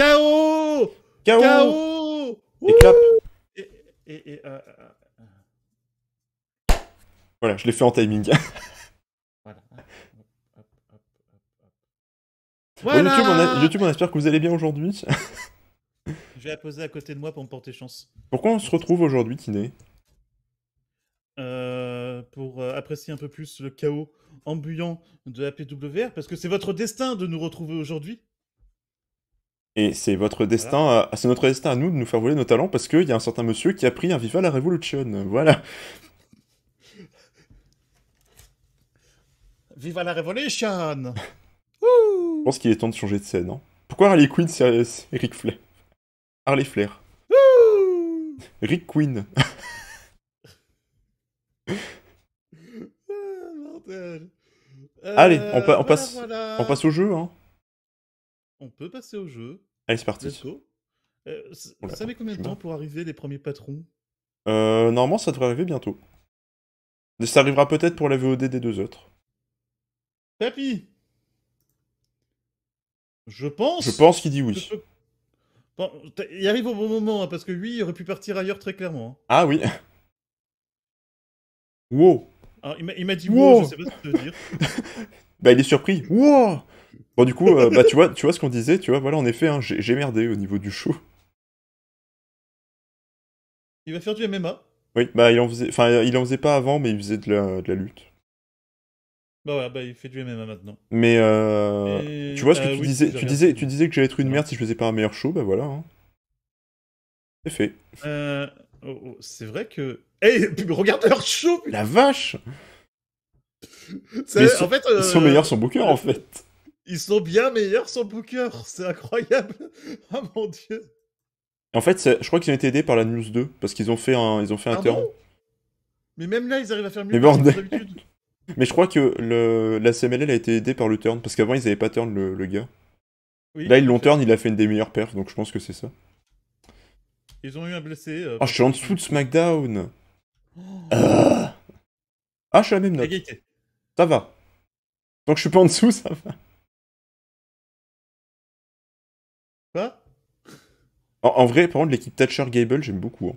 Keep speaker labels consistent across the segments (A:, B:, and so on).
A: KO
B: KO Et euh,
C: euh, euh.
A: Voilà, je l'ai fait en timing.
C: voilà. YouTube, on espère
A: que vous allez bien aujourd'hui.
C: je vais la poser à côté de moi pour me porter chance.
A: Pourquoi on se retrouve aujourd'hui, Tiné
C: pour apprécier un peu plus le chaos ambulant de la PWR, parce que c'est votre destin de nous retrouver aujourd'hui.
A: Et c'est votre destin, c'est notre destin à nous de nous faire voler nos talents parce qu'il y a un certain monsieur qui a pris un Viva la Revolution. Voilà.
C: Viva la Revolution
A: Je pense qu'il est temps de changer de scène. Hein. Pourquoi Harley Quinn, c'est Rick Flair Harley Flair. Rick Quinn.
C: Ah, Allez, on, euh, passe, on passe au jeu. Hein. On peut passer au jeu. Allez, c'est parti. Euh, vous savez combien de temps pour arriver les premiers patrons
A: euh, Normalement, ça devrait arriver bientôt. Mais ça arrivera peut-être pour la VOD des deux autres.
C: Papy Je
A: pense. Je pense qu'il dit oui.
C: il arrive au bon moment, hein, parce que lui, il aurait pu partir ailleurs très clairement.
A: Hein. Ah oui Wow
C: Il m'a dit wow, sais pas ce dire.
A: bah, il est surpris. Wow Bon, du coup, euh, bah, tu, vois, tu vois ce qu'on disait, tu vois, voilà, en effet, hein, j'ai merdé au niveau du show.
C: Il va faire du MMA
A: Oui, bah, il en faisait, enfin, il en faisait pas avant, mais il faisait de la, lutte.
C: Bah ouais, bah, il fait du MMA maintenant. Mais euh, tu vois ce que bah tu, disais, tu, disais,
A: tu disais que j'allais être une merde si je faisais pas un meilleur show, bah voilà. Hein. C'est fait.
C: Euh, oh, oh, c'est vrai que. Eh, hey, regarde leur show La vache son, En fait. Son euh, meilleur, son booker en fait. Ils sont bien meilleurs sans Booker, c'est incroyable. Ah mon dieu.
A: En fait, je crois qu'ils ont été aidés par la News 2 parce qu'ils ont fait un, ils ont fait un ah
C: mais même là, ils arrivent à faire mieux. que
A: Mais je crois que le, la CMLL a été aidée par le turn parce qu'avant ils n'avaient pas turn le, gars. là, ils l'ont turn, il a fait une des meilleures perfs, donc je pense que c'est ça.
C: Ils ont eu un blessé. Euh, ah, je suis en dessous de
A: SmackDown.
C: Ah, je suis à la même note. Ça
A: va.
B: Tant que je suis pas en dessous, ça va.
A: Quoi en, vrai, par contre, l'équipe Thatcher-Gable, j'aime beaucoup. Hein.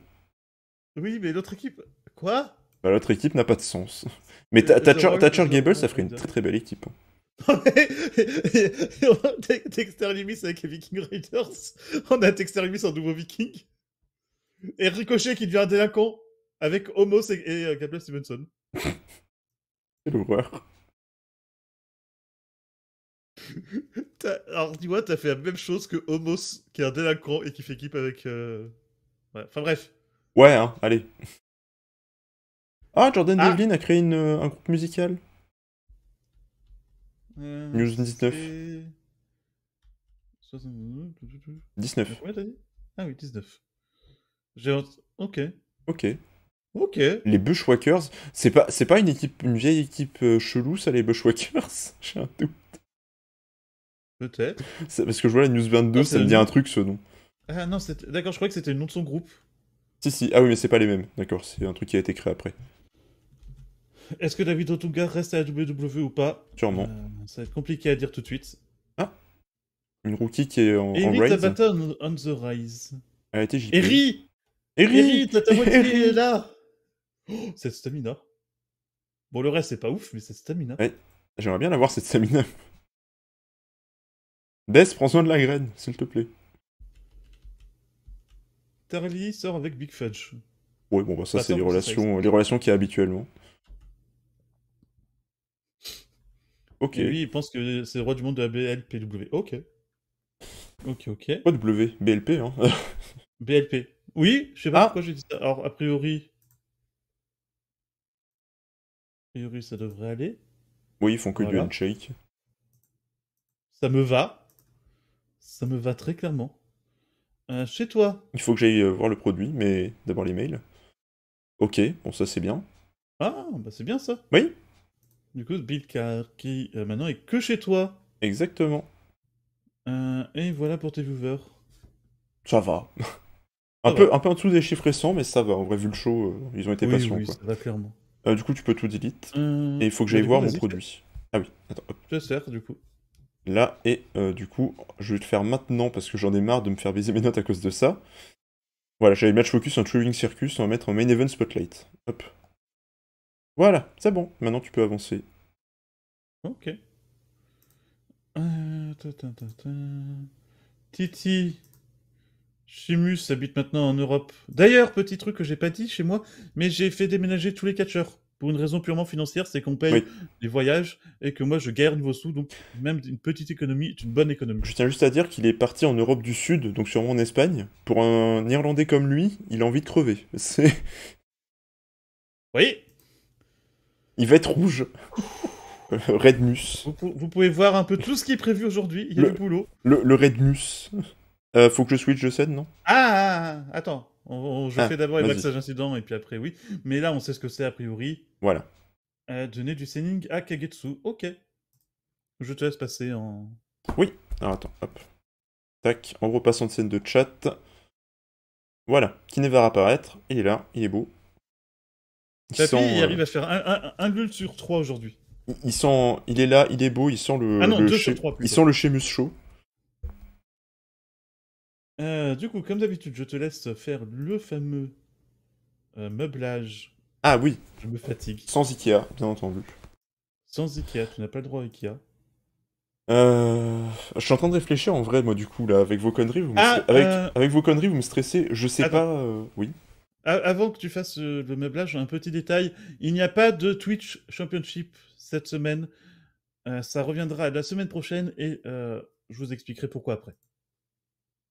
C: Oui, mais l'autre équipe. Quoi
A: bah, L'autre équipe n'a pas de sens. Mais euh, Thatcher-Gable, ça ferait une très très belle équipe. Hein.
C: a texter Lumis avec les Viking Raiders. On a texter Lumis en nouveau Viking. Et Ricochet qui devient un délinquant avec Homos et, et euh, Stevenson.
A: C'est l'horreur.
C: Alors, dis-moi, t'as fait la même chose que Homos, qui est un délinquant et qui fait équipe avec. Euh, enfin, bref.
A: Ouais, hein, allez. Ah, Jordan ah. Devlin a créé une, euh, un groupe musical.
C: Euh, News 19. 19. Ah oui, 19. J'ai. Ok.
A: Ok. Ok. Les Bushwhackers, c'est pas, c'est pas une équipe, une vieille équipe chelou, ça, les Bushwhackers J'ai un doute. Peut-être. Parce que je vois la News 22, ah, ça me dit un truc ce nom.
C: Ah non, d'accord, je crois que c'était le nom de son groupe.
A: Si, si, ah oui, mais c'est pas les mêmes, d'accord, c'est un truc qui a été créé après.
C: Est-ce que David Otunga reste à la WWE ou pas Sûrement. Euh, ça va être compliqué à dire tout de suite. Ah
A: Une rookie qui est
C: en, en rise Tabata on, on, the rise. Elle a été JP. Eri Eri, Eri est là oh, Cette stamina. Bon, le reste, c'est pas ouf, mais cette stamina. Ouais.
A: J'aimerais bien avoir cette stamina. Bess, prends soin de la graine, s'il te plaît.
C: Tarly sort avec Big Fudge.
A: Oui, bon, bah ça, c'est les relations, les relations qu'il y a habituellement.
C: Ok. Oui, il pense que c'est le roi du monde de la BLPW. Ok.
A: Ok, ok. Pas W, BLP, hein.
C: BLP. Oui, je sais pas ah. pourquoi j'ai dit ça. Alors, a priori. A priori, ça devrait aller.
A: Oui, ils font que du handshake.
C: Ça me va. Ça me va très clairement.
A: Euh, chez toi. Il faut que j'aille euh, voir le produit, mais d'abord les mails. Ok, bon ça c'est bien.
C: Ah, bah c'est bien ça. Oui. Du coup, Bill Car qui euh, maintenant est que chez toi. Exactement. et voilà pour tes viewers.
A: Ça va. un, peu, un peu en dessous des chiffres récents, mais ça va. En vrai, vu le show, ils ont été patients. du coup, tu peux tout delete. et il faut que j'aille bah, voir mon produit. Ah oui, attends.
C: Je du coup
A: là, et euh, du coup, je vais le faire maintenant parce que j'en ai marre de me faire baiser mes notes à cause de ça. Voilà, j'avais match focus en Wing Circus, on va mettre en main event spotlight. Hop.
C: Voilà, c'est bon,
A: maintenant tu peux avancer.
C: Ok. Euh, Titi Chimus habite maintenant en Europe. D'ailleurs, petit truc que j'ai pas dit chez moi, mais j'ai fait déménager tous les catcheurs pour une raison purement financière, c'est qu'on paye les voyages et que moi je garde vos sous, donc même une petite économie est une bonne économie. Je
A: tiens juste à dire qu'il est parti en Europe du Sud, donc sûrement en Espagne. Pour un Irlandais comme lui, il a envie de crever. C'est. Oui. Il va être rouge. Redmus.
C: Vous, pouvez voir un peu tout ce qui est prévu aujourd'hui. Il y a le, du boulot.
A: Le, Redmus. Euh, faut que je switch de scène, non
C: ah, ah, ah, attends je ah, fais d'abord les vaccinages incidents et puis après, oui. Mais là, on sait ce que c'est a priori. Voilà. donner euh, du Sening à Kagetsu. Ok. Je te laisse passer en. Oui.
A: Alors ah, attends, hop. Tac, on repasse en scène de chat. Voilà, Kiné va réapparaître. Il est là, il est beau. Il euh, arrive
C: à faire un, un, sur trois aujourd'hui. Il,
A: sent, il est là, il est beau, il sent le. Ah non, le deux chez... il sent le Chemus chaud.
C: Euh, du coup, comme d'habitude, je te laisse faire le fameux euh, meublage.
A: Ah oui. Je me fatigue. Sans Ikea, bien entendu.
C: Sans Ikea, tu n'as pas le droit à Ikea.
A: Euh, je suis en train de réfléchir en vrai, moi, du coup, là, avec vos conneries, vous me, ah, avec... avec, vos conneries, vous me stressez. Je sais pas. Oui.
C: Avant que tu fasses le meublage, un petit détail. Il n'y a pas de Twitch Championship cette semaine. ça reviendra la semaine prochaine et je vous expliquerai pourquoi après.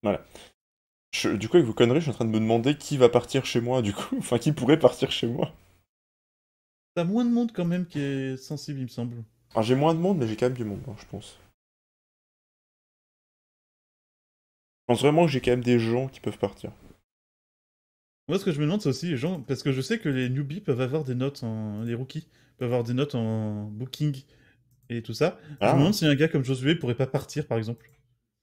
A: Voilà. du coup, avec vos conneries, je suis en train de me demander qui va partir chez moi, du coup. Enfin, qui pourrait partir chez moi.
C: T'as moins de monde quand même qui est sensible, il me semble.
A: j'ai moins de monde, mais j'ai quand même du monde, hein, je pense. Je pense vraiment que j'ai quand même des gens qui peuvent partir.
C: Moi, ce que je me demande, c'est aussi les gens. Parce que je sais que les newbies peuvent avoir des notes en. Les rookies peuvent avoir des notes en booking et tout ça. Je me ah. demande si un gars comme Josué pourrait pas partir, par exemple.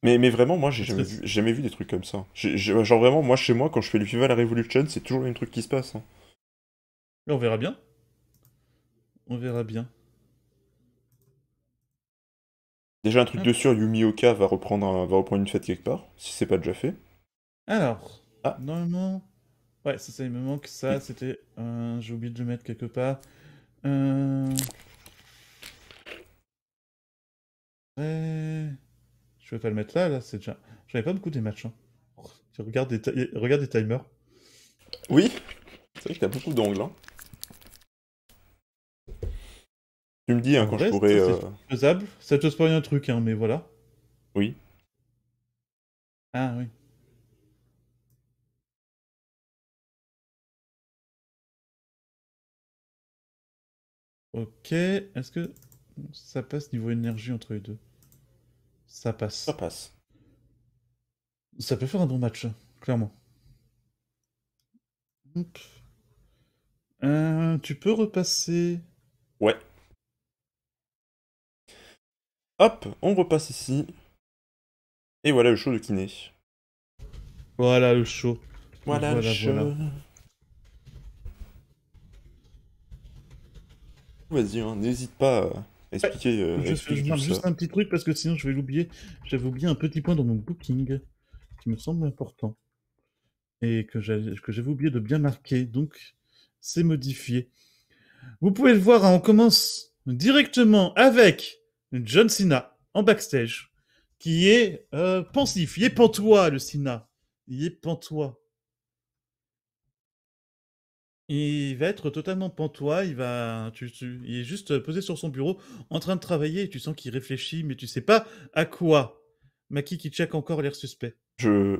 A: Mais, mais vraiment, moi, j'ai jamais vu, jamais vu des trucs comme ça. genre vraiment, moi, chez moi, quand je fais le FIFA à la Revolution, c'est toujours un truc qui se passe.
C: Hein. mais On verra bien. On verra bien.
A: Déjà, un truc de sûr, Yumioka va reprendre, va reprendre une fête quelque part, si c'est pas déjà fait.
C: Alors, ah. normalement... Ouais, c'est ça, il me manque ça, c'était... Euh, j'ai oublié de le mettre quelque part. Euh... Ouais... Je vais pas le mettre là, là, c'est déjà. J'avais pas beaucoup des matchs. Hein. Tu regardes regarde des timers. Oui C'est vrai
A: que t'as beaucoup d'ongles, hein.
C: Tu me dis hein, quand je pourrais. C'est euh, faisable. Ça te rien un truc, mais voilà. Oui. Ah oui. Ok, est-ce que ça passe niveau énergie entre les deux ça passe. Ça passe. Ça peut faire un bon match, clairement. Euh, tu peux repasser. Ouais.
A: Hop, on repasse ici. Et voilà le show de kiné.
C: Voilà le show. Voilà, le show.
A: Vas-y, hein, n'hésite pas pas. Euh, expliquer. Euh, juste un
C: petit truc parce que sinon je vais l'oublier. J'avais oublié un petit point dans mon booking qui me semble important et que j'avais oublié de bien marquer. Donc, c'est modifié. Vous pouvez le voir, hein, on commence directement avec John Cena en backstage qui est euh, pensif. Il est pantois, le Cena. Il est pantois. Il va être totalement pantois, il va, il est juste posé sur son bureau, en train de travailler, et tu sens qu'il réfléchit, mais tu sais pas à quoi. Maki qui check encore l'air suspect.
A: Je,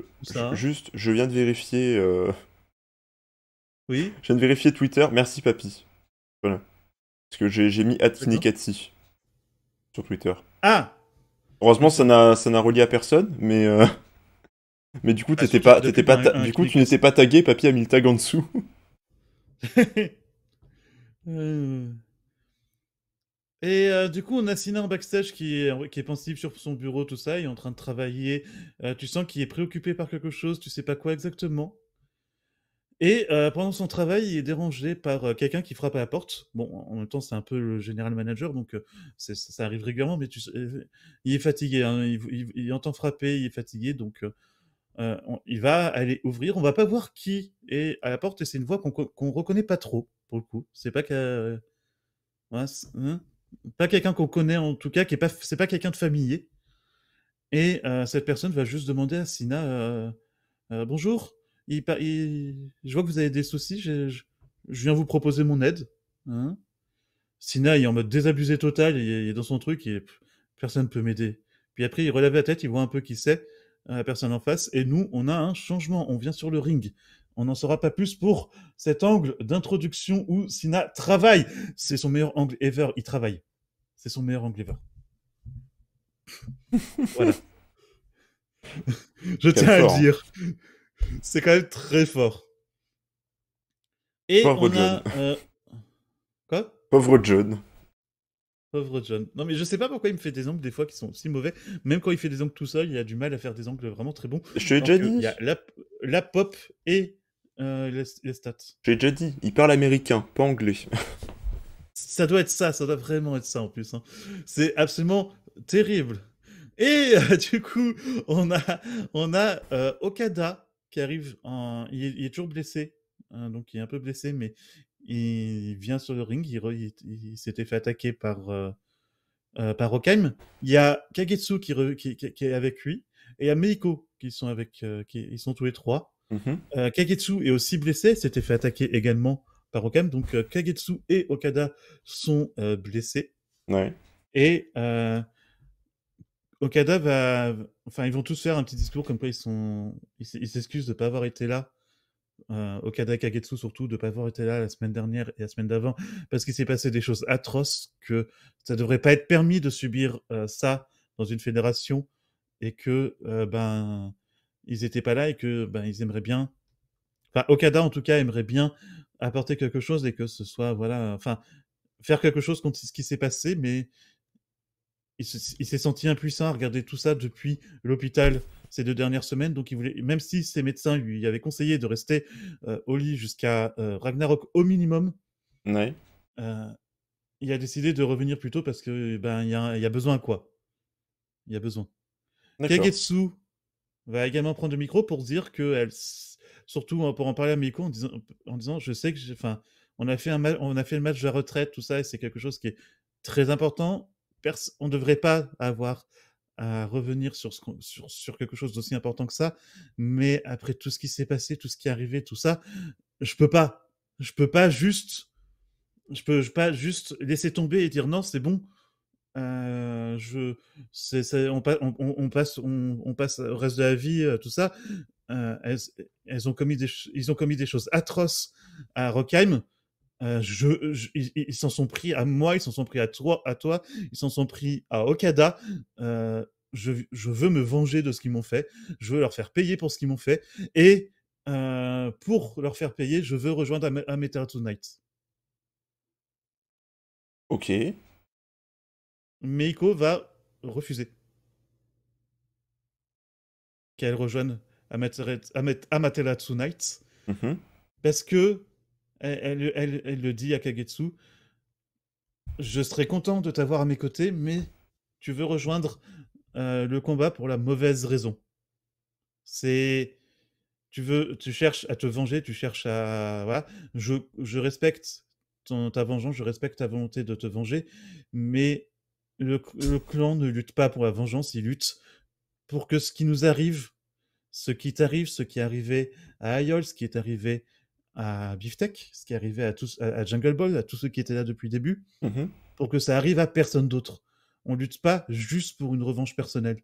A: juste, je viens de vérifier. Euh, oui. Je viens de vérifier Twitter. Merci papy. Voilà. Parce que j'ai mis Atinekati sur Twitter. Ah. Heureusement, ça n'a relié à personne, mais. Euh, mais du coup, t'étais pas, pas, du coup, tu n'étais pas tagué, papy a mis le tag en dessous.
C: Et euh, du coup, on a en backstage qui est, qui est pensif sur son bureau, tout ça. Il est en train de travailler. Euh, tu sens qu'il est préoccupé par quelque chose, tu sais pas quoi exactement. Et euh, pendant son travail, il est dérangé par quelqu'un qui frappe à la porte. Bon, en même temps, c'est un peu le général manager, donc ça, arrive régulièrement, mais il est fatigué. Hein. il, entend frapper, il est fatigué, donc euh, il va aller ouvrir. On va pas voir qui est à la porte et c'est une voix qu'on ne reconnaît pas trop pour le coup. C'est pas que euh, hein, pas quelqu'un qu'on connaît en tout cas, qui est pas c'est pas quelqu'un de familier. Et euh, cette personne va juste demander à Sina bonjour. je vois que vous avez des soucis. Je, viens vous proposer mon aide. Hein Sina est en mode désabusé total. Il est, dans son truc. Et, personne personne peut m'aider. Puis après, il relève la tête. Il voit un peu qui c'est à la personne en face. Et nous, on a un changement. On vient sur le ring. On n'en saura pas plus pour cet angle d'introduction où Sina travaille. C'est son meilleur angle ever. Il travaille. C'est son meilleur angle ever. voilà. Je tiens à hein. dire. C'est quand même très fort. Et on A, euh, Quoi
A: Pauvre John.
C: Pauvre John. Non, mais je sais pas pourquoi il me fait des ongles des fois qui sont si mauvais. Même quand il fait des ongles tout seul, il a du mal à faire des ongles vraiment très bons. Je t'ai déjà dit. Il y a la, pop et euh, les, stats.
A: Je l'ai déjà dit. Il parle américain, pas anglais.
C: ça doit être ça. Ça doit vraiment être ça en plus. Hein. C'est absolument terrible. Et euh, du coup, on a, on a euh, Okada qui arrive. Il, est, toujours blessé. Hein, donc il est un peu blessé, mais il vient sur le ring, il, s'était fait attaquer par, euh, euh, par Okheim. Il y a Kagetsu qui, qui, est avec lui, et il y a Meiko qui sont, avec, euh, ils sont tous les trois. Mmh Kagetsu est aussi blessé, s'était fait attaquer également par Okam. Donc Kagetsu et Okada sont blessés. Ouais. Et Okada va. Enfin, ils vont tous faire un petit discours comme quoi ils sont. Ils s'excusent de ne pas avoir été là Okada euh, et Kagetsu surtout de ne pas avoir été là la semaine dernière et la semaine d'avant parce qu'il s'est passé des choses atroces que ça devrait pas être permis de subir euh, ça dans une fédération et que euh, ben ils n'étaient pas là et que ben ils aimeraient bien enfin Okada en tout cas aimerait bien apporter quelque chose et que ce soit voilà enfin faire quelque chose contre ce qui s'est passé mais il s'est senti impuissant à regarder tout ça depuis l'hôpital ces deux dernières semaines. Donc, il voulait, même si ses médecins lui avaient conseillé de rester euh, au lit jusqu'à euh, Ragnarok au minimum, euh, il a décidé de revenir plus tôt parce que ben il y a, y a, besoin quoi. Il y a besoin.
A: Kagetsu
C: va également prendre le micro pour dire que elle, surtout hein, pour en parler à Miko en disant, je sais que on a fait un on a fait le match de la retraite, tout ça, et c'est quelque chose qui est très important. on ne devrait pas avoir à revenir sur, sur, quelque chose d'aussi important que ça. Mais après tout ce qui s'est passé, tout ce qui est arrivé, tout ça, je peux pas. Je peux pas juste. Je peux pas juste laisser tomber et dire non, c'est bon. Euh, je, sais on, passe, on, passe au reste de la vie, euh, tout ça. Euh, elles, ont commis ils ont commis des choses atroces à Rockheim. Euh, je, ils s'en sont pris à moi, ils s'en sont pris à toi, ils s'en sont pris à Okada. Euh, je, veux me venger de ce qu'ils m'ont fait. Je veux leur faire payer pour ce qu'ils m'ont fait. Et euh, pour leur faire payer, je veux rejoindre Amaterasu Tonight. Ok. Meiko va refuser qu'elle rejoigne Amaterasu Tonight mm-hmm. Parce que elle, le dit à Kagetsu. Je serais content de t'avoir à mes côtés, mais tu veux rejoindre euh, le combat pour la mauvaise raison. C'est tu veux, tu cherches à te venger, tu cherches à voilà. Je, respecte ta vengeance, je respecte ta volonté de te venger, mais le, le, clan ne lutte pas pour la vengeance, il lutte pour que ce qui nous arrive, ce qui t'arrive, ce qui est arrivé à Ayol, ce qui est arrivé à Beeftek, ce qui arrivait à, tous, à, Jungle Boy, à tous ceux qui étaient là depuis le début, mmh pour que ça arrive à personne d'autre. On lutte pas juste pour une revanche personnelle.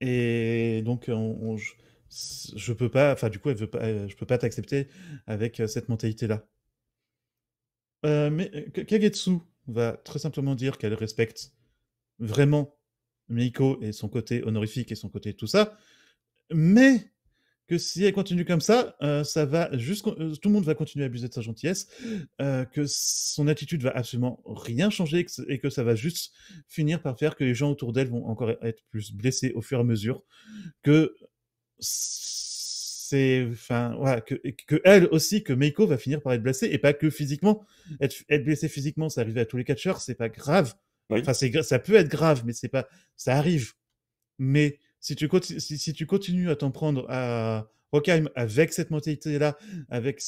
C: Et donc, je ne je peux pas, enfin, du coup, elle veut pas, je peux pas t'accepter avec euh, cette mentalité-là. Euh, mais euh, Kagetsu va très simplement dire qu'elle respecte vraiment Meiko et son côté honorifique et son côté tout ça, mais que si elle continue comme ça, euh, ça va jusqu euh, tout le monde va continuer à abuser de sa gentillesse, euh, que son attitude va absolument rien changer et que, ça va juste finir par faire que les gens autour d'elle vont encore être plus blessés au fur et à mesure, que c'est, enfin, voilà, que, que, elle aussi, que Meiko va finir par être blessée et pas que physiquement. Être, être blessé physiquement, ça arrive à tous les catcheurs, c'est pas grave. Oui. Enfin, ça peut être grave, mais c'est pas, ça arrive. Mais si tu, si, tu continues à t'en prendre à Rockheim avec cette mentalité-là, avec,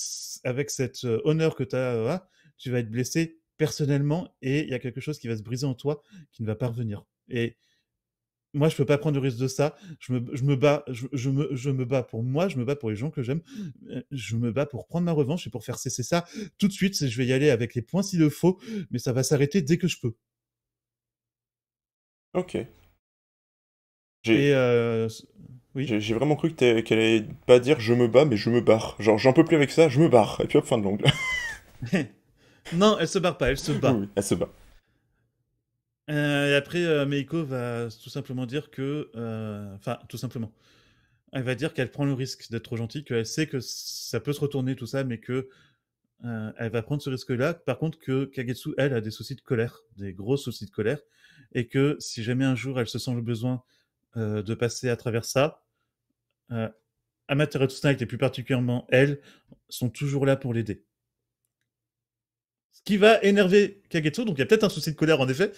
C: avec cet euh, honneur que tu as, tu vas être blessé personnellement et il y a quelque chose qui va se briser en toi qui ne va pas revenir. Et moi, je ne peux pas prendre le risque de ça. Je me, je me bats, je, me, je, me, bats pour moi, je me bats pour les gens que j'aime. Euh, je me bats pour prendre ma revanche et pour faire cesser ça tout de suite. Je vais y aller avec les points s'il le faut, mais ça va s'arrêter dès que je peux. Ok.
A: Euh, oui. J'ai vraiment cru qu'elle qu allait pas dire je me bats, mais je me barre. Genre, j'en peux plus avec ça, je me barre. Et puis hop, fin de l'ongle.
C: non, elle se barre pas, elle se bat. elle se bat. Euh, et après, euh, Meiko va tout simplement dire que. Enfin, tout simplement. Elle va dire qu'elle prend le risque d'être trop gentille, qu'elle sait que ça peut se retourner, tout ça, mais que elle va prendre ce risque-là. Par contre, que Kagetsu, elle, a des soucis de colère, des gros soucis de colère, et que si jamais un jour elle se sent le besoin euh, de passer à travers ça. Euh, Amaterasu et plus particulièrement elle, sont toujours là pour l'aider. Ce qui va énerver Kagetsu, donc il y a peut-être un souci de colère en effet,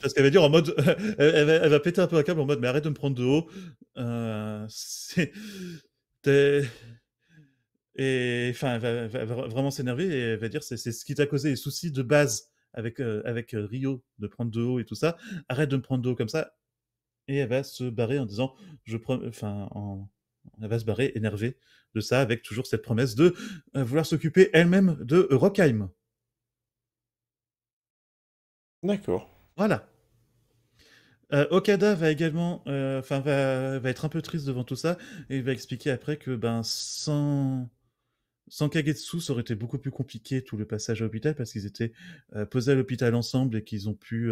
C: parce qu'elle va dire en mode, elle va, péter un peu la câble en mode, mais arrête de me prendre de haut. Euh, et enfin, elle va, vraiment s'énerver et elle va dire c'est, c'est ce qui t'a causé les soucis de base avec, euh, avec Rio, de prendre de haut et tout ça. Arrête de me prendre de haut comme ça et elle va se barrer en disant je enfin elle va se barrer énervée de ça avec toujours cette promesse de euh, vouloir s'occuper elle-même de Rockheim. D'accord. Voilà. Euh, Okada va également, euh, enfin va, être un peu triste devant tout ça et il va expliquer après que ben sans sans Kagetsu, ça aurait été beaucoup plus compliqué tout le passage à l'hôpital parce qu'ils étaient posés à l'hôpital ensemble et qu'ils ont pu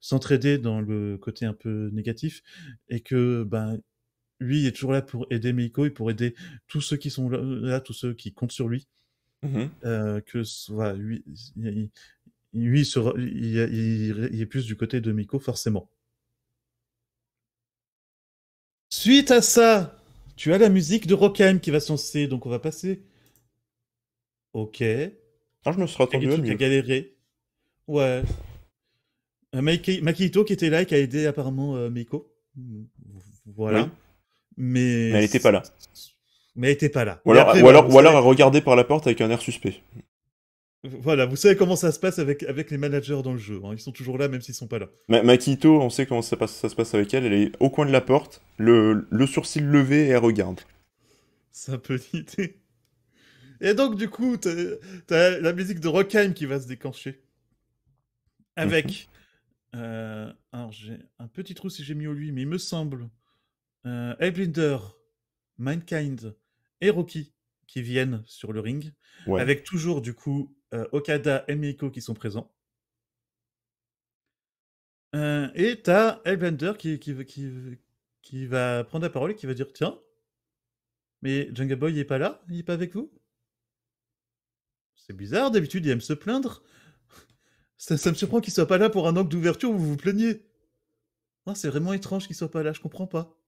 C: s'entraider dans le côté un peu négatif et que ben lui il est toujours là pour aider Miko et pour aider tous ceux qui sont là, tous ceux qui comptent sur lui. Mmh euh, que voilà, lui, il, lui il, est plus du côté de Miko forcément. Suite à ça, tu as la musique de Rockheim qui va s'en donc on va passer. Ok. Ah, je me serais attendu mieux. galéré. Ouais. Euh, Makito qui était là et qui a aidé apparemment euh, Miko. Voilà. Mais... elle n'était pas là. Mais elle n'était pas là. Ou alors, ou alors,
A: par la porte avec un air suspect.
C: Voilà, vous savez comment ça se passe avec, avec les managers dans le jeu. Hein. Ils sont toujours là même s'ils sont pas là.
A: mais Makito, on sait comment ça, se passe avec elle. Elle est au coin de la porte, le, sourcil levé et elle regarde.
C: C'est un Et donc du coup, t'as la musique de Rockheim qui va se déclencher. Avec Euh, alors, j'ai un petit trou si j'ai mis au lui, mais il me semble. Euh, Mankind et Rocky qui viennent sur le ring. Avec toujours, du coup, euh, Okada et Meiko qui sont présents. Euh, et t'as Hellblender qui, qui, qui, qui va prendre la parole et qui va dire Tiens, mais Jungle Boy n'est pas là Il n'est pas avec vous C'est bizarre, d'habitude il aime se plaindre. Ça, me surprend qu'il soit pas là pour un angle d'ouverture où vous vous plaignez. Ah, c'est vraiment étrange qu'il soit pas là, je comprends pas.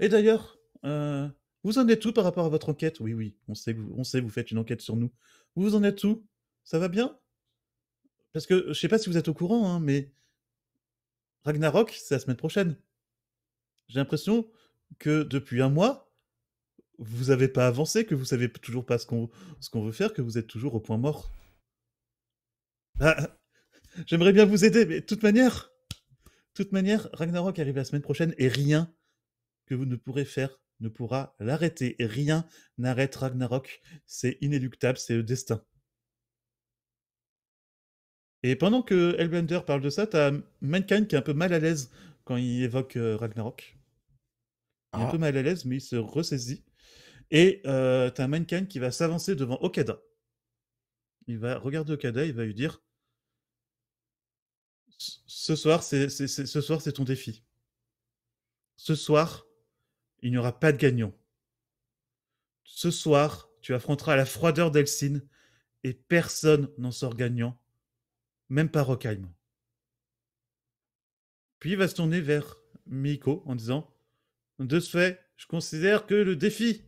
C: Et d'ailleurs, euh, vous en êtes où par rapport à votre enquête Oui, oui, on sait, vous, on sait, vous faites une enquête sur nous. Vous en êtes où Ça va bien Parce que je sais pas si vous êtes au courant, hein, mais Ragnarok, c'est la semaine prochaine. J'ai l'impression que depuis un mois, vous n'avez pas avancé, que vous savez toujours pas ce qu'on veut faire, que vous êtes toujours au point mort. Ah, j'aimerais bien vous aider, mais de toute manière, toute manière, Ragnarok arrive la semaine prochaine et rien que vous ne pourrez faire ne pourra l'arrêter. Rien n'arrête Ragnarok. C'est inéluctable, c'est le destin. Et pendant que Elbender parle de ça, t'as Mankind qui est un peu mal à l'aise quand il évoque euh, Ragnarok. un ah. peu mal à l'aise, mais il se ressaisit. Et euh, t'as Mankind qui va s'avancer devant Okada. Il va regarder Okada, il va lui dire ce soir, c'est ce soir, c'est ton défi. Ce soir, il n'y aura pas de gagnant. Ce soir, tu affronteras la froideur d'Elsine et personne n'en sort gagnant, même pas Rockheim. Puis il va se tourner vers Miko en disant De ce fait, je considère que le défi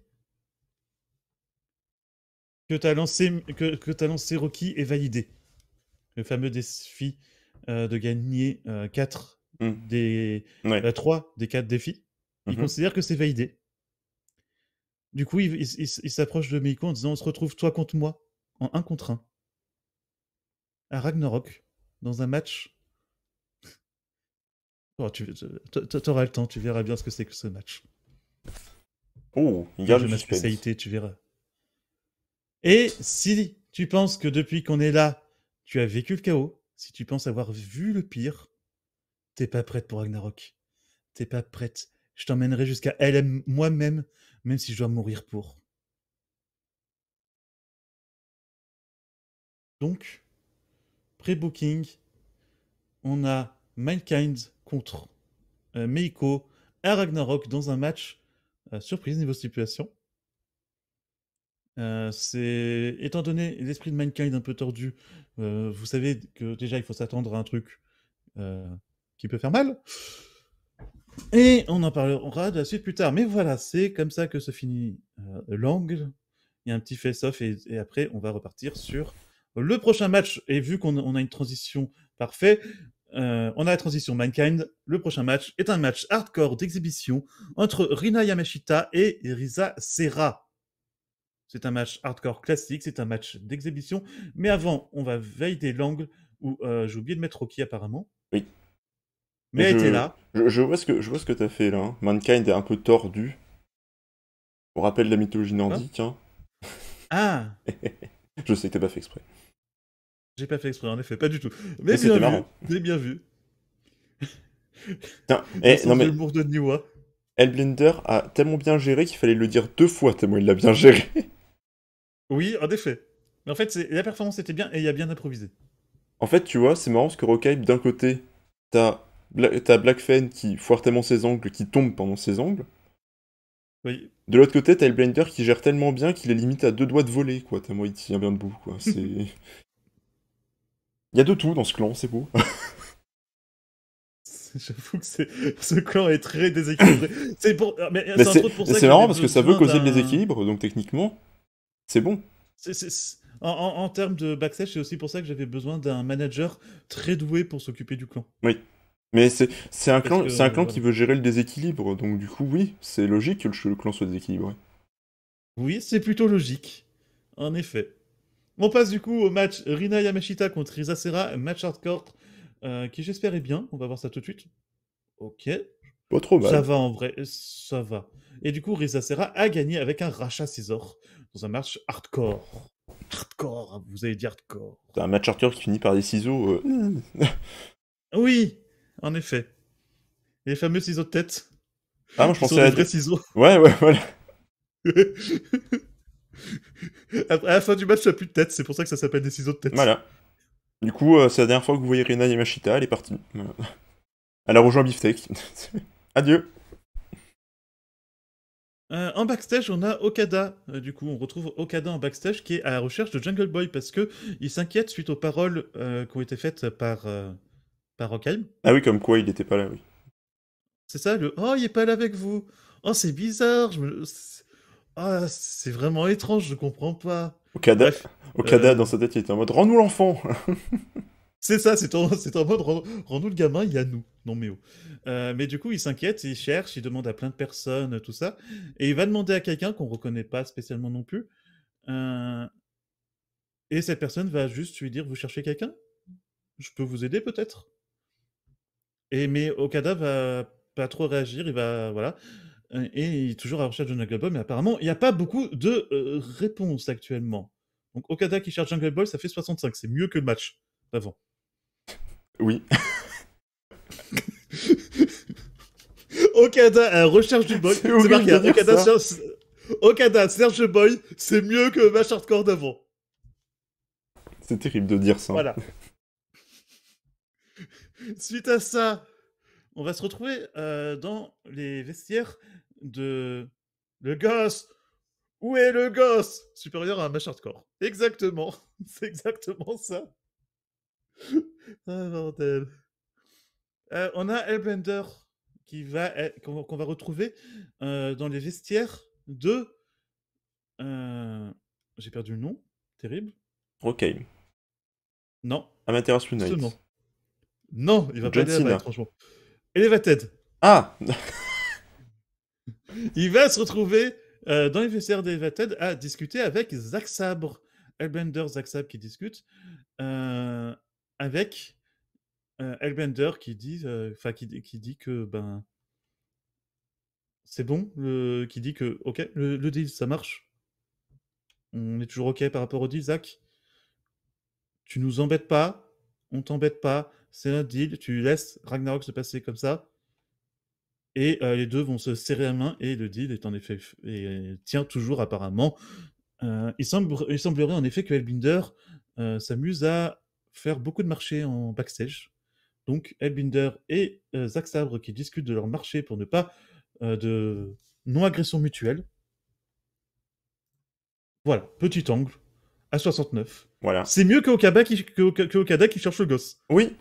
C: que t'as lancé, que, que as lancé Rocky est validé. Le fameux défi euh, de gagner 4 euh, mmh. des 3 euh, des 4 défis, il mmh considère que c'est validé. Du coup, il, s'approche de Meiko en disant On se retrouve toi contre moi, en 1 contre 1, à Ragnarok, dans un match. Oh, tu auras le temps, tu verras bien ce que c'est que ce match. Oh, il y a ma spécialité, tu verras. Et si tu penses que depuis qu'on est là, tu as vécu le chaos, si tu penses avoir vu le pire, t'es pas prête pour Ragnarok. T'es pas prête. Je t'emmènerai jusqu'à elle moi-même, même si je dois mourir pour. Donc, pré-booking, on a Mankind contre euh, Meiko à Ragnarok dans un match euh, surprise niveau stipulation. Euh, c'est étant donné l'esprit de Mankind un peu tordu, euh, vous savez que déjà il faut s'attendre à un truc euh, qui peut faire mal. Et on en parlera de la suite plus tard. Mais voilà, c'est comme ça que se finit l'angle. Il y a un petit face-off et, après on va repartir sur le prochain match. Et vu qu'on a une transition parfaite, on a la transition Mankind. Le prochain match est un match hardcore d'exhibition entre Rina Yamashita et Risa Serra. C'est un match hardcore classique, c'est un match d'exhibition. Mais avant, on va valider l'angle où euh, j'ai oublié de mettre Rocky apparemment. Oui. Mais elle était là.
A: Je, vois ce que je vois ce que t'as fait là. Hein. Mankind est un peu tordu. On rappelle la mythologie nordique. Hein. Ah. je sais que t'as pas fait exprès.
C: J'ai pas fait exprès, en effet, pas du tout. Mais, c'est bien, vu, bien vu.
A: Bien de Niwa. Hellblender a tellement bien géré qu'il fallait le dire deux fois tellement il l'a bien géré.
C: Oui, en effet. Mais en fait, la performance était bien et il a bien improvisé.
A: En fait, tu vois, c'est marrant parce que Rockhype, d'un côté, t'as Bla Black qui foire tellement ses angles, qui tombe pendant ses angles. Oui. De l'autre côté, t'as Hellblender qui gère tellement bien qu'il est limite à deux doigts de voler, quoi. Tellement il tient bien debout, quoi. C'est. Il y a de tout dans ce clan, c'est beau.
C: J'avoue que ce clan est très déséquilibré. c'est pour... c'est marrant parce que ça veut causer le déséquilibre,
A: donc techniquement, c'est bon.
C: En, termes de backstage, c'est aussi pour ça que j'avais besoin d'un manager très doué pour s'occuper du clan.
A: Oui. Mais c'est un, clan, euh, qui veut gérer le déséquilibre, donc du coup, oui, c'est logique que le, clan soit déséquilibré.
C: Oui, c'est plutôt logique. En effet. On passe du coup au match Rina Yamashita contre Risa Match hardcore euh, qui j'espère est bien. On va voir ça tout de suite. Ok. Pas trop mal. Ça va en vrai, ça va. Et du coup, Risa a gagné avec un rachat ciseaux dans un match hardcore. Hardcore, hein, vous avez dit hardcore.
A: C'est un match hardcore qui finit par des ciseaux. Euh.
C: oui, en effet. Les fameux ciseaux de tête. Ah, moi je pensais à. Des ciseaux.
A: Ouais, ouais, voilà.
C: Après, à la fin du match, tu n'as plus de tête, c'est pour ça que ça s'appelle des ciseaux de tête. Voilà.
A: Du coup, euh, c'est la dernière fois que vous voyez Rina Yamashita, elle est partie. Euh, elle a rejoint Beefsteak. Adieu.
C: Euh, en backstage, on a Okada. du coup, on retrouve Okada en backstage qui est à la recherche de Jungle Boy parce que il s'inquiète suite aux paroles qui ont été faites par par Rockheim.
A: Ah oui, comme quoi il n'était pas là, oui.
C: C'est ça, le oh il n'est pas là avec vous. Oh c'est bizarre, je ah c'est vraiment étrange, je ne comprends pas.
A: Okada, au euh, dans sa tête, il était en mode Rends-nous l'enfant
C: C'est ça, c'est en, mode Rends-nous le gamin, il y a nous. Non, mais oh. euh, mais du coup, il s'inquiète, il cherche, il demande à plein de personnes, tout ça. Et il va demander à quelqu'un qu'on ne reconnaît pas spécialement non plus. Euh, et cette personne va juste lui dire Vous cherchez quelqu'un Je peux vous aider peut-être Et mais Okada va pas trop réagir, il va. Voilà et il est toujours à recherche de Jungle Boy, mais apparemment, il n'y a pas beaucoup de euh, réponses actuellement. Donc Okada qui cherche Jungle Boy, ça fait 65, c'est mieux que le match d'avant. Oui. Okada à recherche du boy, c'est marqué Okada, Serge Boy, c'est mieux que le match hardcore d'avant.
A: C'est terrible de dire ça. Voilà.
C: Suite à ça, on va se retrouver euh, dans les vestiaires de le gosse. Où est le gosse Supérieur à un match Exactement. C'est exactement ça. ah, bordel. Euh, on a Elbender qui va qu'on va retrouver euh, dans les vestiaires de j'ai perdu le nom terrible
A: Ok. non Amaterasu Night
C: non il va pas être franchement Elevated. Ah Il va se retrouver euh, dans les vestiaires d'Elevated à discuter avec Zach Sabre. Elbender, Zach Sabre qui discute euh, avec euh, Elbender qui dit, euh, qui, dit que ben, c'est bon, le, qui dit que ok, le, deal ça marche. On est toujours ok par rapport au deal, Zach. Tu nous embêtes pas, on t'embête pas c'est un deal, tu laisses Ragnarok se passer comme ça, et euh, les deux vont se serrer la main, et le deal est en effet, et, euh, tient toujours apparemment. Euh, il, semble, il, semblerait en effet que Elbinder s'amuse à faire beaucoup de marchés en backstage. Donc Elbinder et Zack Sabre qui discutent de leur marché pour ne pas de non-agression mutuelle. Voilà, petit angle à 69. Voilà. C'est mieux que qui, que, qui cherche le gosse. Oui,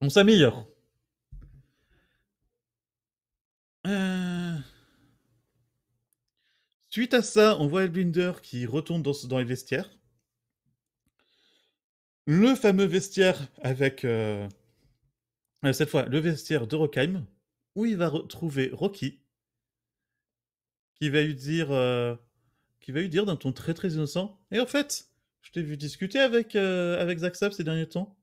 C: on s'améliore euh. Suite à ça, on voit Elblinder qui retourne dans, dans, les vestiaires. Le fameux vestiaire avec. Euh, euh, cette fois, le vestiaire de Rockheim, où il va retrouver Rocky, qui va lui dire. Qui va lui dire d'un ton très très innocent Et en fait, je t'ai vu discuter avec, avec Zaxab ces derniers temps.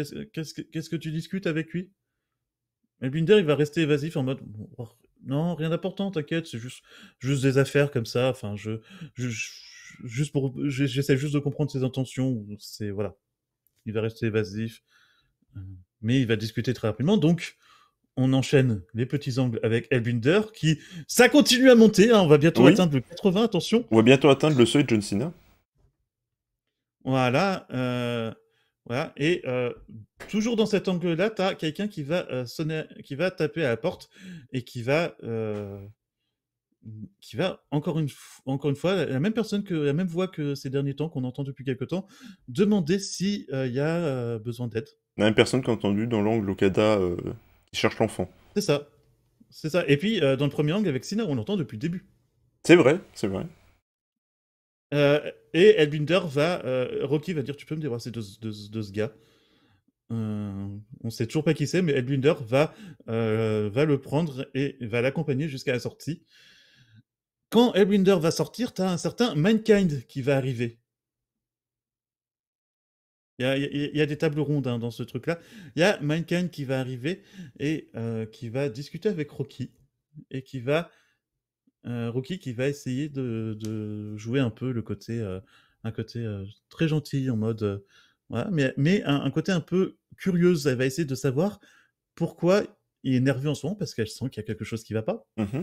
C: Euh, qu'est-ce que, tu discutes avec lui Et il va rester évasif en mode oh, Non, rien d'important, t'inquiète, c'est juste, juste des affaires comme ça. Enfin, je, juste pour, j'essaie juste de comprendre ses intentions. C'est voilà, il va rester évasif, euh, mais il va discuter très rapidement. Donc, on enchaîne les petits angles avec Elbinder, qui ça continue à monter. Hein, on va bientôt atteindre le 80, attention.
A: On va bientôt atteindre le seuil de John Cena.
C: Voilà. Euh, et euh, toujours dans cet angle-là, tu as quelqu'un qui va euh, sonner, qui va taper à la porte et qui va, euh, qui va encore une, encore une fois, la même personne que la même voix que ces derniers temps qu'on entend depuis quelques temps, demander s'il y a besoin d'aide.
A: La même personne qu'on a entendu dans l'angle Okada qui cherche l'enfant.
C: C'est ça, c'est ça. Et puis dans le premier angle avec Sina, on l'entend depuis le début. C'est vrai, c'est vrai. Euh, et Elbinder va. Euh, Rocky va dire Tu peux me débarrasser de, de, de, ce gars euh, On sait toujours pas qui c'est, mais Elbinder va, euh, va le prendre et va l'accompagner jusqu'à la sortie. Quand Elbinder va sortir, tu as un certain Mankind qui va arriver. Il y, y, a des tables rondes hein, dans ce truc-là. Il y a Mankind qui va arriver et qui va discuter avec Rocky et qui va euh, rookie qui va essayer de, jouer un peu le côté, euh, un côté euh, très gentil en mode, mais, un, côté un peu curieuse. Elle va essayer de savoir pourquoi il est nerveux en ce moment parce qu'elle sent qu'il y a quelque chose qui va pas. Mmh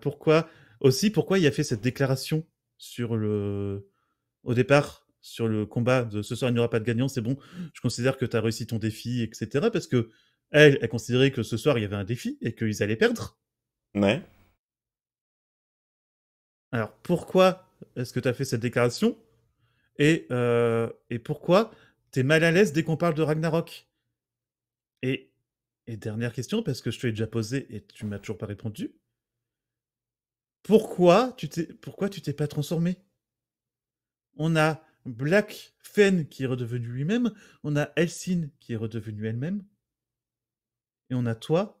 C: pourquoi aussi pourquoi il a fait cette déclaration sur le au départ sur le combat de ce soir il n'y aura pas de gagnant c'est bon je considère que tu as réussi ton défi etc parce que elle a considéré que ce soir il y avait un défi et qu'ils allaient perdre ouais alors pourquoi est-ce que tu as fait cette déclaration et, euh, et pourquoi tu es mal à l'aise dès qu'on parle de Ragnarok et, et dernière question, parce que je te l'ai déjà posée et tu m'as toujours pas répondu. Pourquoi tu t'es pourquoi tu t'es pas transformé On a Black Fen qui est redevenu lui-même, on a Elsin qui est redevenu elle-même, et on a toi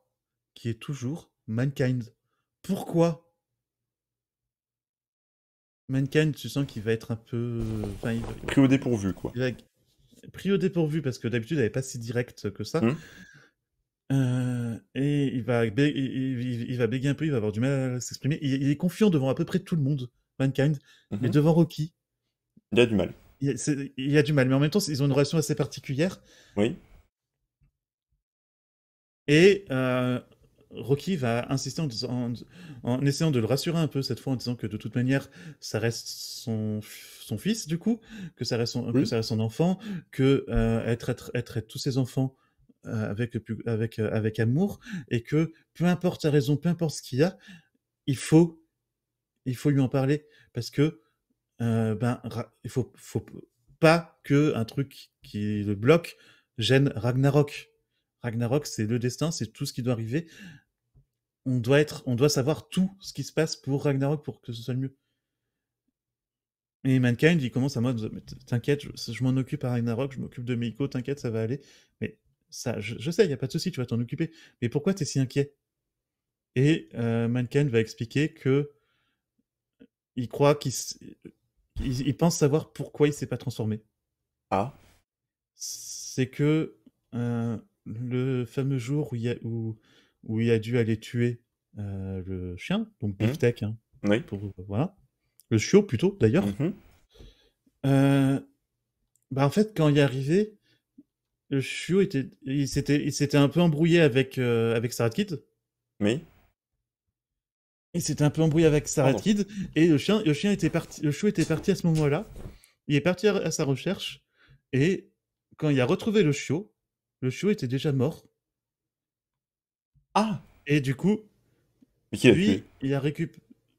C: qui est toujours Mankind. Pourquoi Mankind, tu sens qu'il va être un peu. Euh, enfin, Pris au
A: dépourvu, quoi.
C: Pris au dépourvu, parce que d'habitude, elle n'est pas si directe que ça. Hmm. Euh, et il va, il, va béguer un peu, il va avoir du mal à s'exprimer. Il, est confiant devant à peu près tout le monde, Mankind, mais mhm. devant Rocky. Il a du mal. Il a, du mal, mais en même temps, ils ont une relation assez particulière. Oui. Et euh, Rocky va insister en, essayant de le rassurer un peu cette fois en disant que de toute manière ça reste son, son fils du coup, que ça reste son, que ça enfant, que euh, être, être, être, tous ses enfants euh, avec, avec, euh, avec amour et que peu importe sa raison, peu importe ce qu'il y a, il faut, il faut lui en parler parce que ben, il faut, faut pas que un truc qui le bloque gêne Ragnarok. Ragnarok, c'est le destin, c'est tout ce qui doit arriver on doit être, on doit savoir tout ce qui se passe pour Ragnarok pour que ce soit le mieux. Et Mankind, il commence à mode, t'inquiète, je, m'en occupe à Ragnarok, je m'occupe de Meiko, t'inquiète, ça va aller. Mais ça, je, sais, il n'y a pas de souci, tu vas t'en occuper. Mais pourquoi t'es si inquiet Et euh, Mankind va expliquer que il croit qu'il il, pense savoir pourquoi il s'est pas transformé. Ah. C'est que euh, le fameux jour où, où où il a dû aller tuer euh, le chien, donc mmh. Big hein, euh, voilà. le chiot plutôt d'ailleurs. Mmh euh, bah, en fait, quand il est arrivé, le chiot était, il s'était, un peu embrouillé avec avec Sarah Kid. Oui. Il s'était un peu embrouillé avec Sarah Kid et le chien, le chien était parti, le chiot était parti à ce moment-là. Il est parti à sa recherche et quand il a retrouvé le chiot, le chiot était déjà mort. Ah Et du coup, lui, il a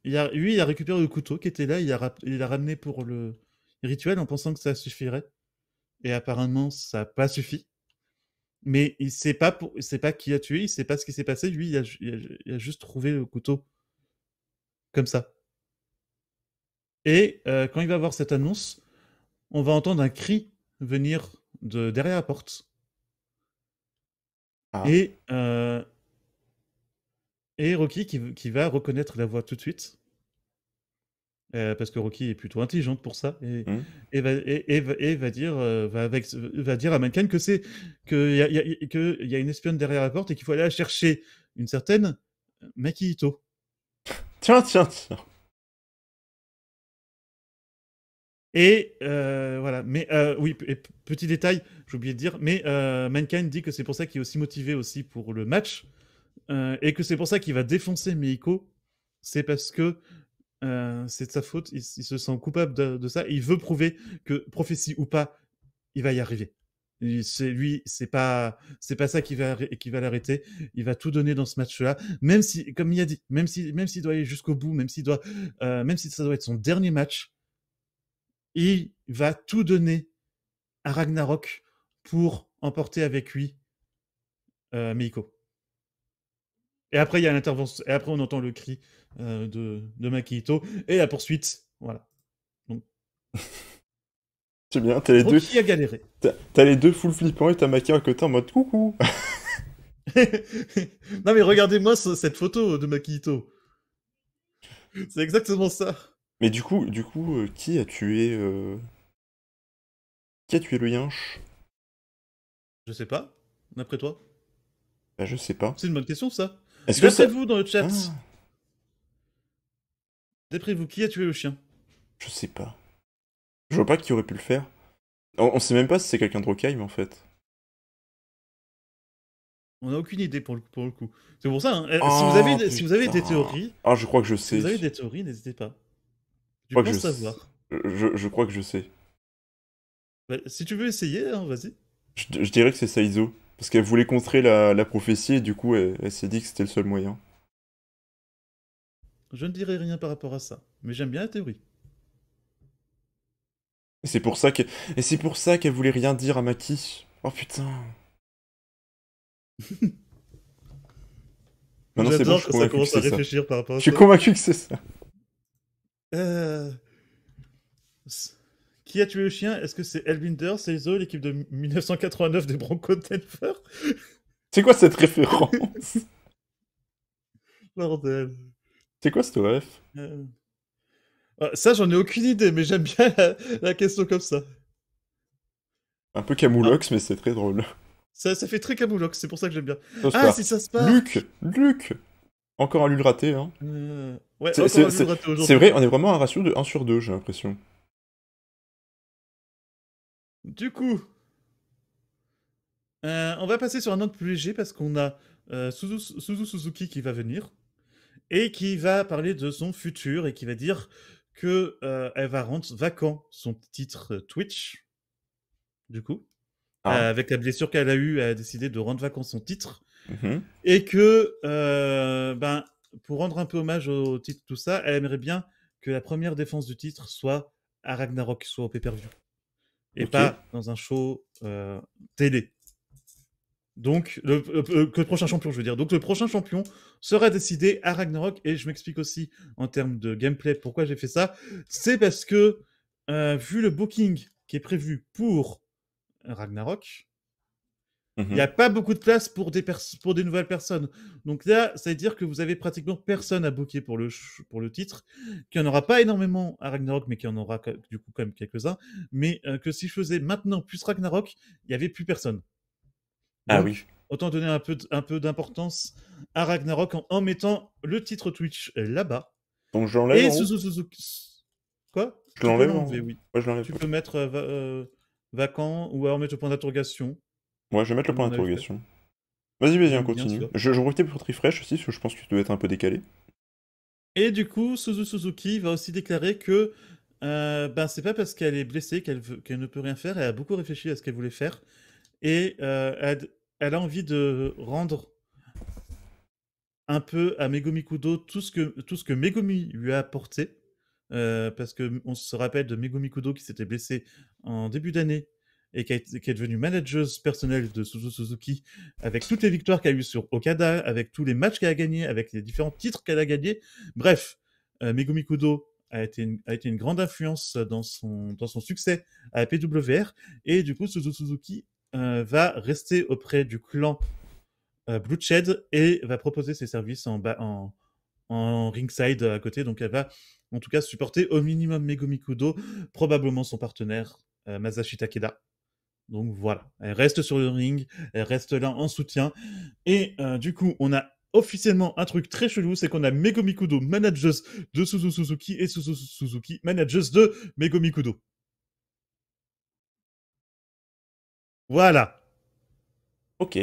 C: il a... lui, il a récupéré le couteau qui était là, il l'a il a ramené pour le rituel en pensant que ça suffirait. Et apparemment, ça n'a pas suffi. Mais il ne sait, pas pas qui a tué, il ne sait pas ce qui s'est passé. Lui, il a... juste trouvé le couteau. Comme ça. Et euh, quand il va voir cette annonce, on va entendre un cri venir de derrière la porte. Ah. Et euh, et Rocky qui, va reconnaître la voix tout de suite. Euh, parce que Rocky est plutôt intelligente pour ça et, mmh. va, dire euh, dire à Mankind que c'est que y y a, une espionne derrière la porte et qu'il faut aller chercher une certaine euh, Maki Ito. Tiens tiens tiens. Et voilà, mais oui, petit détail, j'ai oublié de dire, mais Mankind dit que c'est pour ça qu'il est aussi motivé aussi pour le match, euh, et que c'est pour ça qu'il va défoncer Meiko, c'est parce que euh, c'est de sa faute, il, se sent coupable de, ça, il veut prouver que, prophétie ou pas, il va y arriver. C'est lui, c'est pas, c'est pas ça qui va, qui va l'arrêter. Il va tout donner dans ce match-là, même si, comme il a dit, même si, même s'il doit aller jusqu'au bout, même s'il doit, euh, même si ça doit être son dernier match, il va tout donner à Ragnarok pour emporter avec lui euh, Meiko. Et après, il y a l'intervention. Et après, on entend le cri euh, de, de Makito et la poursuite. Voilà. Donc.
A: C'est bien, t'as les deux. Qui a galéré T'as les deux full flippants et t'as Maki à côté en mode coucou.
C: non mais regardez-moi cette photo de Makito. C'est exactement ça.
A: Mais du coup, du coup, euh, qui a tué euh, Qui a tué le yinche
C: Je sais pas. D'après toi bah, je sais pas. C'est une bonne question ça. Est-ce que vous dans le chat ah. D'après vous, qui a tué le chien
A: Je sais pas. Je vois pas qui aurait pu le faire. On, sait même pas si c'est quelqu'un de Rockheim en fait.
C: On a aucune idée pour le, coup. C'est pour ça, hein. Euh, oh, si, vous avez, des théories. Ah, je crois que je sais. Si vous avez des théories, n'hésitez pas. Je, crois que je savoir.
A: Je, crois que je sais.
C: Bah, si tu veux essayer, hein, vas-y.
A: Je, je dirais que c'est Saizo. Parce qu'elle voulait contrer la, prophétie et du coup, elle, s'est dit que c'était le seul moyen.
C: Je ne dirai rien par rapport à ça, mais j'aime bien la théorie.
A: Et c'est pour ça que et c'est pour ça qu'elle voulait rien dire à Maki. Oh putain. Maintenant c'est bon, je suis que à réfléchir par rapport Je suis convaincu que c'est ça.
C: Euh... Qui a tué le chien Est-ce que c'est Elvinder, Seizo, l'équipe de 1989 des Broncos de Denver C'est quoi cette référence Bordel.
A: C'est quoi cette OF
C: euh, ah, Ça, j'en ai aucune idée, mais j'aime bien la, question comme ça.
A: Un peu camoulox, ah. mais c'est très drôle.
C: Ça, fait très camoulox, c'est pour ça que j'aime bien. ah, si ça se passe Luc
A: Luc Encore un lul raté, hein
C: euh, c'est vrai, on est vraiment à un ratio de 1 sur
A: 2, j'ai l'impression.
C: Du coup, euh, on va passer sur un autre plus léger parce qu'on a euh, Suzuki qui va venir et qui va parler de son futur et qui va dire que euh, va rendre vacant son titre Twitch. Du coup, ah. euh, avec la blessure qu'elle a eue, elle a décidé de rendre vacant son titre. Mhm. Et que, ben, pour rendre un peu hommage au titre, tout ça, elle aimerait bien que la première défense du titre soit à Ragnarok, soit au pay et pas dans un show euh, télé. Donc, le, prochain champion, je veux dire. Donc, le prochain champion sera décidé à Ragnarok. Et je m'explique aussi en termes de gameplay pourquoi j'ai fait ça. C'est parce que, euh, vu le booking qui est prévu pour Ragnarok, Mhm. Il n'y a pas beaucoup de place pour des, nouvelles personnes. Donc là, ça veut dire que vous avez pratiquement personne à booker pour le, titre, qu'il n'y en aura pas énormément à Ragnarok, mais qu'il y en aura du coup quand même quelques-uns. Mais euh, que si je faisais maintenant plus Ragnarok, il n'y avait plus personne. ah oui. Autant donner un peu, d'importance à Ragnarok en, mettant le titre Twitch euh, là-bas. Donc je l'enlève. Et Quoi Je l'enlève. Oui. tu peux mettre euh, vacant ou alors mettre au point d'interrogation.
A: Ouais, je vais mettre le point bah, d'interrogation. Vas-y, vas-y, on continue. Je, je pour te refresh aussi, parce que je pense que tu dois être un peu décalé.
C: Et du coup, Suzu Suzuki va aussi déclarer que ben, c'est pas parce qu'elle est blessée qu'elle ne peut rien faire. Elle a beaucoup réfléchi à ce qu'elle voulait faire. Et euh, elle, a envie de rendre un peu à Megumi Kudo tout ce que, tout ce que Megumi lui a apporté. Euh, parce qu'on se rappelle de Megumi Kudo qui s'était blessé en début d'année et qui, est, devenue manageuse personnelle de Suzu Suzuki, avec toutes les victoires qu'elle a eues sur Okada, avec tous les matchs qu'elle a gagnés, avec les différents titres qu'elle a gagnés. Bref, euh, Megumi Kudo a été, une, a été une grande influence dans son, dans son succès à la PWR, et du coup, Suzu Suzuki euh, va rester auprès du clan euh, Bloodshed et va proposer ses services en, en ringside à côté, donc elle va en tout cas supporter au minimum Megumi Kudo, probablement son partenaire Masashi Takeda. Donc voilà, elle reste sur le ring, elle reste là en soutien. Et euh, du coup, on a officiellement un truc très chelou, c'est qu'on a Megumi Kudo, de Suzu Suzuki, et Suzu Suzuki, manageuse de Megumi Voilà. Ok.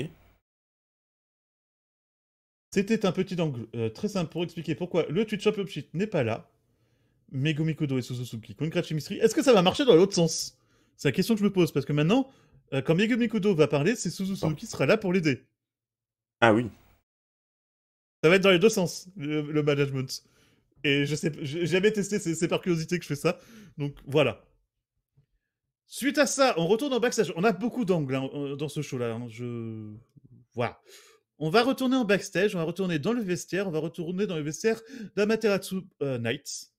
C: C'était un petit angle euh, très simple pour expliquer pourquoi le Twitch Championship n'est pas là. Megumi Kudo et Suzuki, Congrats Chemistry. Est-ce que ça va marcher dans l'autre sens c'est la question que je me pose, parce que maintenant, euh, quand Megumi Kudo va parler, c'est Suzuki qui sera là pour l'aider. Ah oui. Ça va être dans les deux sens, le, management. Et je sais, j'ai jamais testé, c'est par curiosité que je fais ça. Donc voilà. Suite à ça, on retourne en backstage. On a beaucoup d'angles hein, euh, dans ce show-là. Hein, je... Voilà. On va retourner en backstage, on va retourner dans le vestiaire, on va retourner dans le vestiaire d'Amaterasu euh, Nights.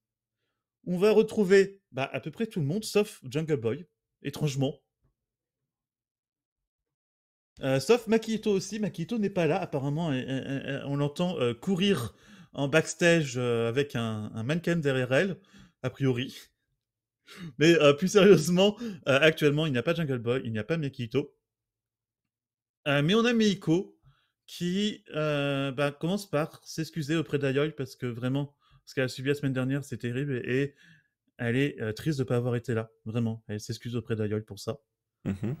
C: On va retrouver bah, à peu près tout le monde, sauf Jungle Boy étrangement. Euh, sauf Makito aussi. Makito n'est pas là, apparemment. on l'entend euh, courir en backstage euh, avec un, mannequin derrière elle, a priori. Mais plus sérieusement, actuellement, il n'y a pas Jungle Boy, il n'y a pas Makito. mais on a Meiko qui bah, commence par s'excuser auprès d'Ayoy parce que vraiment, ce qu'elle a subi la semaine dernière, c'est terrible. Et, elle est euh, triste de ne pas avoir été là, vraiment. Elle s'excuse auprès d'Ayol pour ça. Mmh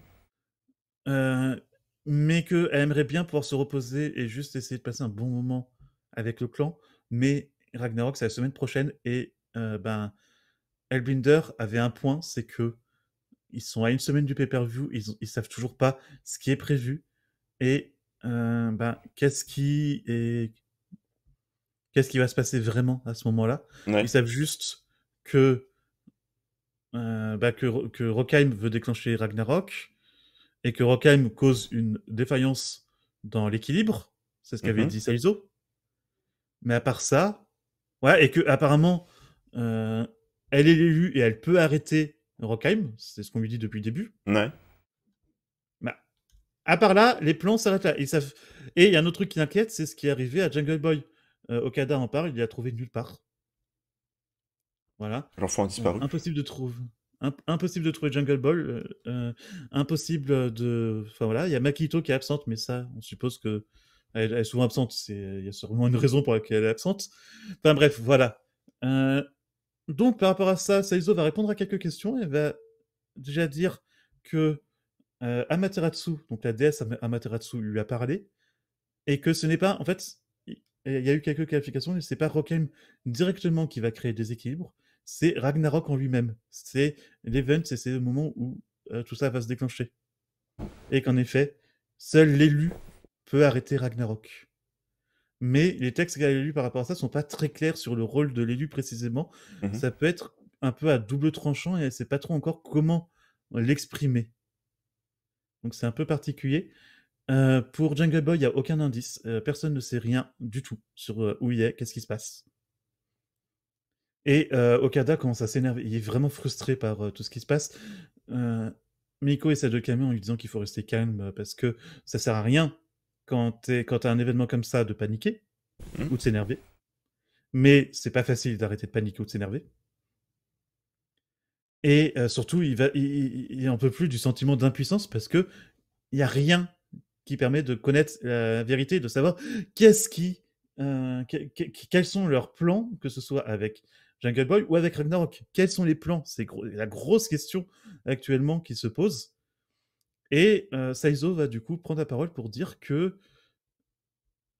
C: mais qu'elle aimerait bien pouvoir se reposer et juste essayer de passer un bon moment avec le clan. Mais Ragnarok, c'est la semaine prochaine et euh, ben, Binder avait un point, c'est que ils sont à une semaine du pay-per-view, ils, ils savent toujours pas ce qui est prévu et ben, qu'est-ce qui est... Qu'est-ce qui va se passer vraiment à ce moment-là Ils savent juste que, euh, bah, que, que Rockheim veut déclencher Ragnarok et que Rockheim cause une défaillance dans l'équilibre. C'est ce mmh qu'avait dit Saizo. Mais à part ça, ouais, et que apparemment euh, elle est l'élu et elle peut arrêter Rockheim. C'est ce qu'on lui dit depuis le début. Ouais. Bah, à part là, les plans s'arrêtent là. Et il y a un autre truc qui inquiète, c'est ce qui est arrivé à Jungle Boy. Euh, Okada en parle, il l'a trouvé nulle part. Voilà.
A: L'enfant a disparu.
C: impossible de trouver. impossible de trouver Jungle Ball, euh, euh, impossible de. Enfin voilà, il y a Makito qui est absente, mais ça, on suppose que elle, est souvent absente. Il y a sûrement une raison pour laquelle elle est absente. Enfin bref, voilà. Euh, donc par rapport à ça, Saizo va répondre à quelques questions. Elle va déjà dire que Amaterasu, donc la déesse Amaterasu, lui a parlé et que ce n'est pas, en fait, il y a eu quelques qualifications, mais c'est pas Rockheim directement qui va créer des équilibres, c'est Ragnarok en lui-même. C'est l'event, c'est le moment où euh, tout ça va se déclencher. Et qu'en effet, seul l'élu peut arrêter Ragnarok. Mais les textes a par rapport à ça sont pas très clairs sur le rôle de l'élu précisément. Mmh ça peut être un peu à double tranchant et sait pas trop encore comment l'exprimer. Donc c'est un peu particulier. Euh, pour Jungle Boy, il n'y a aucun indice. Euh, personne ne sait rien du tout sur où il est, qu'est-ce qui se passe. Et euh, Okada commence à s'énerver. Il est vraiment frustré par euh, tout ce qui se passe. Euh, Miko essaie de calmer en lui disant qu'il faut rester calme parce que ça sert à rien quand tu as un événement comme ça de paniquer mmh. ou de s'énerver. Mais c'est pas facile d'arrêter de paniquer ou de s'énerver. Et surtout, il, va, il, il plus du sentiment d'impuissance parce que il n'y a rien qui permet de connaître la vérité, de savoir qu'est-ce qui, quels sont leurs plans, que ce soit avec Jungle Boy ou avec Ragnarok Quels sont les plans C'est la grosse question actuellement qui se pose. Et euh, Saizo va du coup prendre la parole pour dire que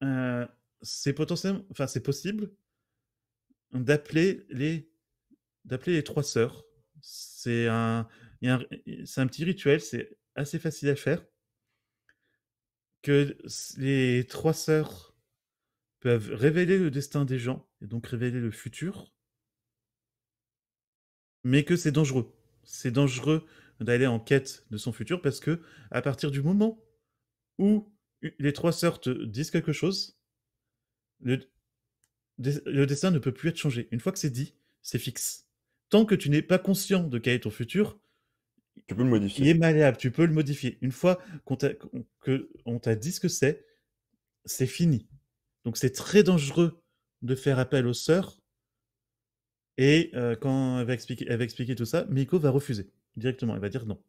C: euh, c'est enfin c'est possible d'appeler les d'appeler les trois sœurs. C'est un, c'est un petit rituel, c'est assez facile à faire. Que les trois sœurs peuvent révéler le destin des gens et donc révéler le futur mais que c'est dangereux. C'est dangereux d'aller en quête de son futur parce que à partir du moment où les trois sœurs te disent quelque chose, le, destin ne peut plus être changé. Une fois que c'est dit, c'est fixe. Tant que tu n'es pas conscient de quel est ton futur, tu peux le modifier. Il est malléable, tu peux le modifier. Une fois qu'on on t'a dit ce que c'est, c'est fini. Donc c'est très dangereux de faire appel aux sœurs et euh, quand elle va, expliquer, tout ça, Miko va refuser directement. Elle va dire non.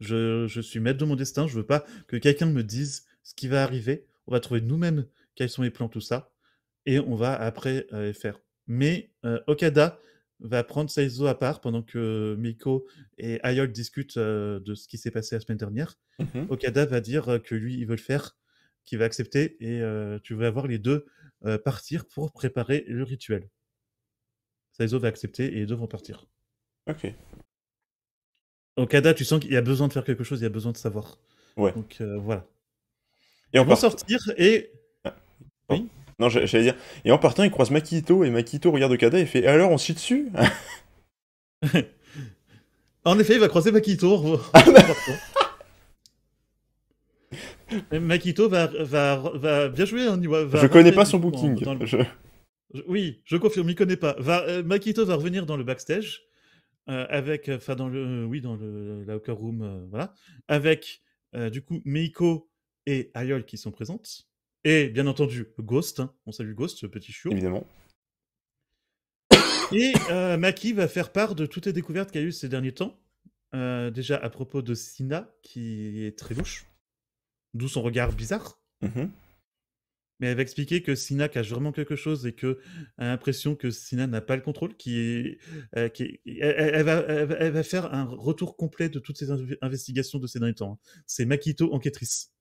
C: Je, suis maître de mon destin, je veux pas que quelqu'un me dise ce qui va arriver. On va trouver nous-mêmes quels sont les plans, tout ça. Et on va après euh, faire. Mais euh, Okada va prendre Saizo à part pendant que Miko et Ayol discutent de ce qui s'est passé la semaine dernière. Mhm. Okada va dire que lui, il veut le faire, qu'il va accepter. Et tu vas avoir les deux partir pour préparer le rituel. Saizo va accepter et ils deux partir. Ok. Donc Okada, tu sens qu'il y a besoin de faire quelque chose, il y a besoin de savoir. Ouais. Donc euh, voilà. Et on ils sortir et. Ah,
A: oui. Non, j'allais dire. Et en partant, il croise Makito et Makito regarde Kada et fait Alors on suit dessus
C: En effet, il va croiser Makito. Ah, bah. Makito va, va, va, bien jouer. Hein, je connais pas son booking. Oui, je confirme, il ne connaît pas. Euh, Makito va revenir dans le backstage euh, avec, euh, enfin dans le, oui, dans le locker room, voilà, avec du coup Meiko et Ayol qui sont présentes et bien entendu Ghost. Hein. on salue Ghost, petit chiot. Évidemment. Et Maki va faire part de toutes les découvertes y a eu ces derniers temps. déjà à propos de Sina, qui est très louche, d'où son regard bizarre. Mm-hmm mais elle va expliquer que Sina cache vraiment quelque chose et qu'elle a l'impression que Sina n'a pas le contrôle, qui euh, qui elle, va, elle, va, faire un retour complet de toutes ces investigations de ces derniers temps. Hein. C'est Makito enquêtrice.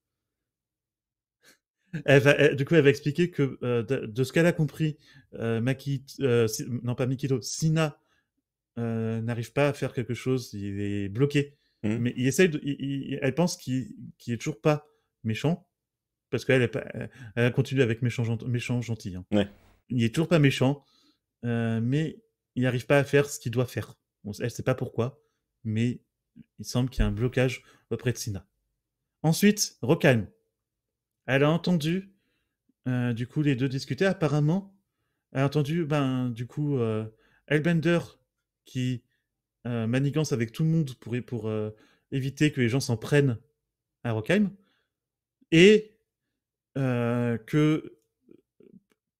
C: Elle du coup, elle va expliquer que euh, de, ce qu'elle a compris, euh, Makito, non pas Makito, Sina n'arrive pas à faire quelque chose, il est bloqué. Mmh. Mais il essaye, elle pense qu'il n'est est toujours pas méchant, parce qu'elle elle continue avec méchant, gentil. Hein. Il n'est toujours pas méchant, euh, mais il n'arrive pas à faire ce qu'il doit faire. elle ne sait pas pourquoi, mais il semble qu'il y a un blocage auprès de Sina. Ensuite, Rockheim. Elle a entendu, euh, du coup, les deux discuter. Apparemment, elle a entendu, ben, du coup, Elbender euh, qui manigance avec tout le monde pour, pour éviter que les gens s'en prennent à Rockheim. Et que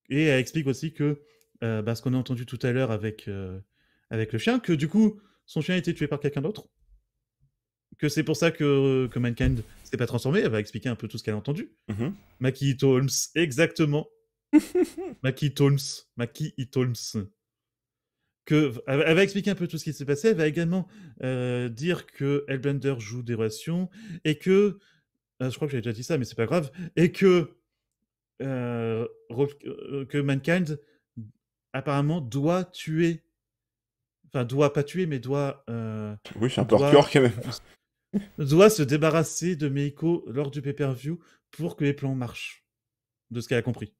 C: et elle explique aussi que bah, ce qu'on a entendu tout à l'heure avec avec le chien, que du coup son chien a été tué par quelqu'un d'autre, que c'est pour ça que que Mankind s'est pas transformé. Elle va expliquer un peu tout ce qu'elle a entendu. Mmh maki -hmm. Holmes, exactement. maki Holmes, maki Holmes. Que, elle va expliquer un peu tout ce qui s'est passé. Elle va également dire que Hellbender joue des relations et que ah, je crois que j'ai déjà dit ça, mais c'est pas grave, et que, euh, euh, que Mankind apparemment doit tuer, enfin doit pas tuer, mais doit. Euh, oui, c'est un peu doit... quand même. doit se débarrasser de Meiko lors du pay-per-view pour que les plans marchent, de ce qu'elle a compris.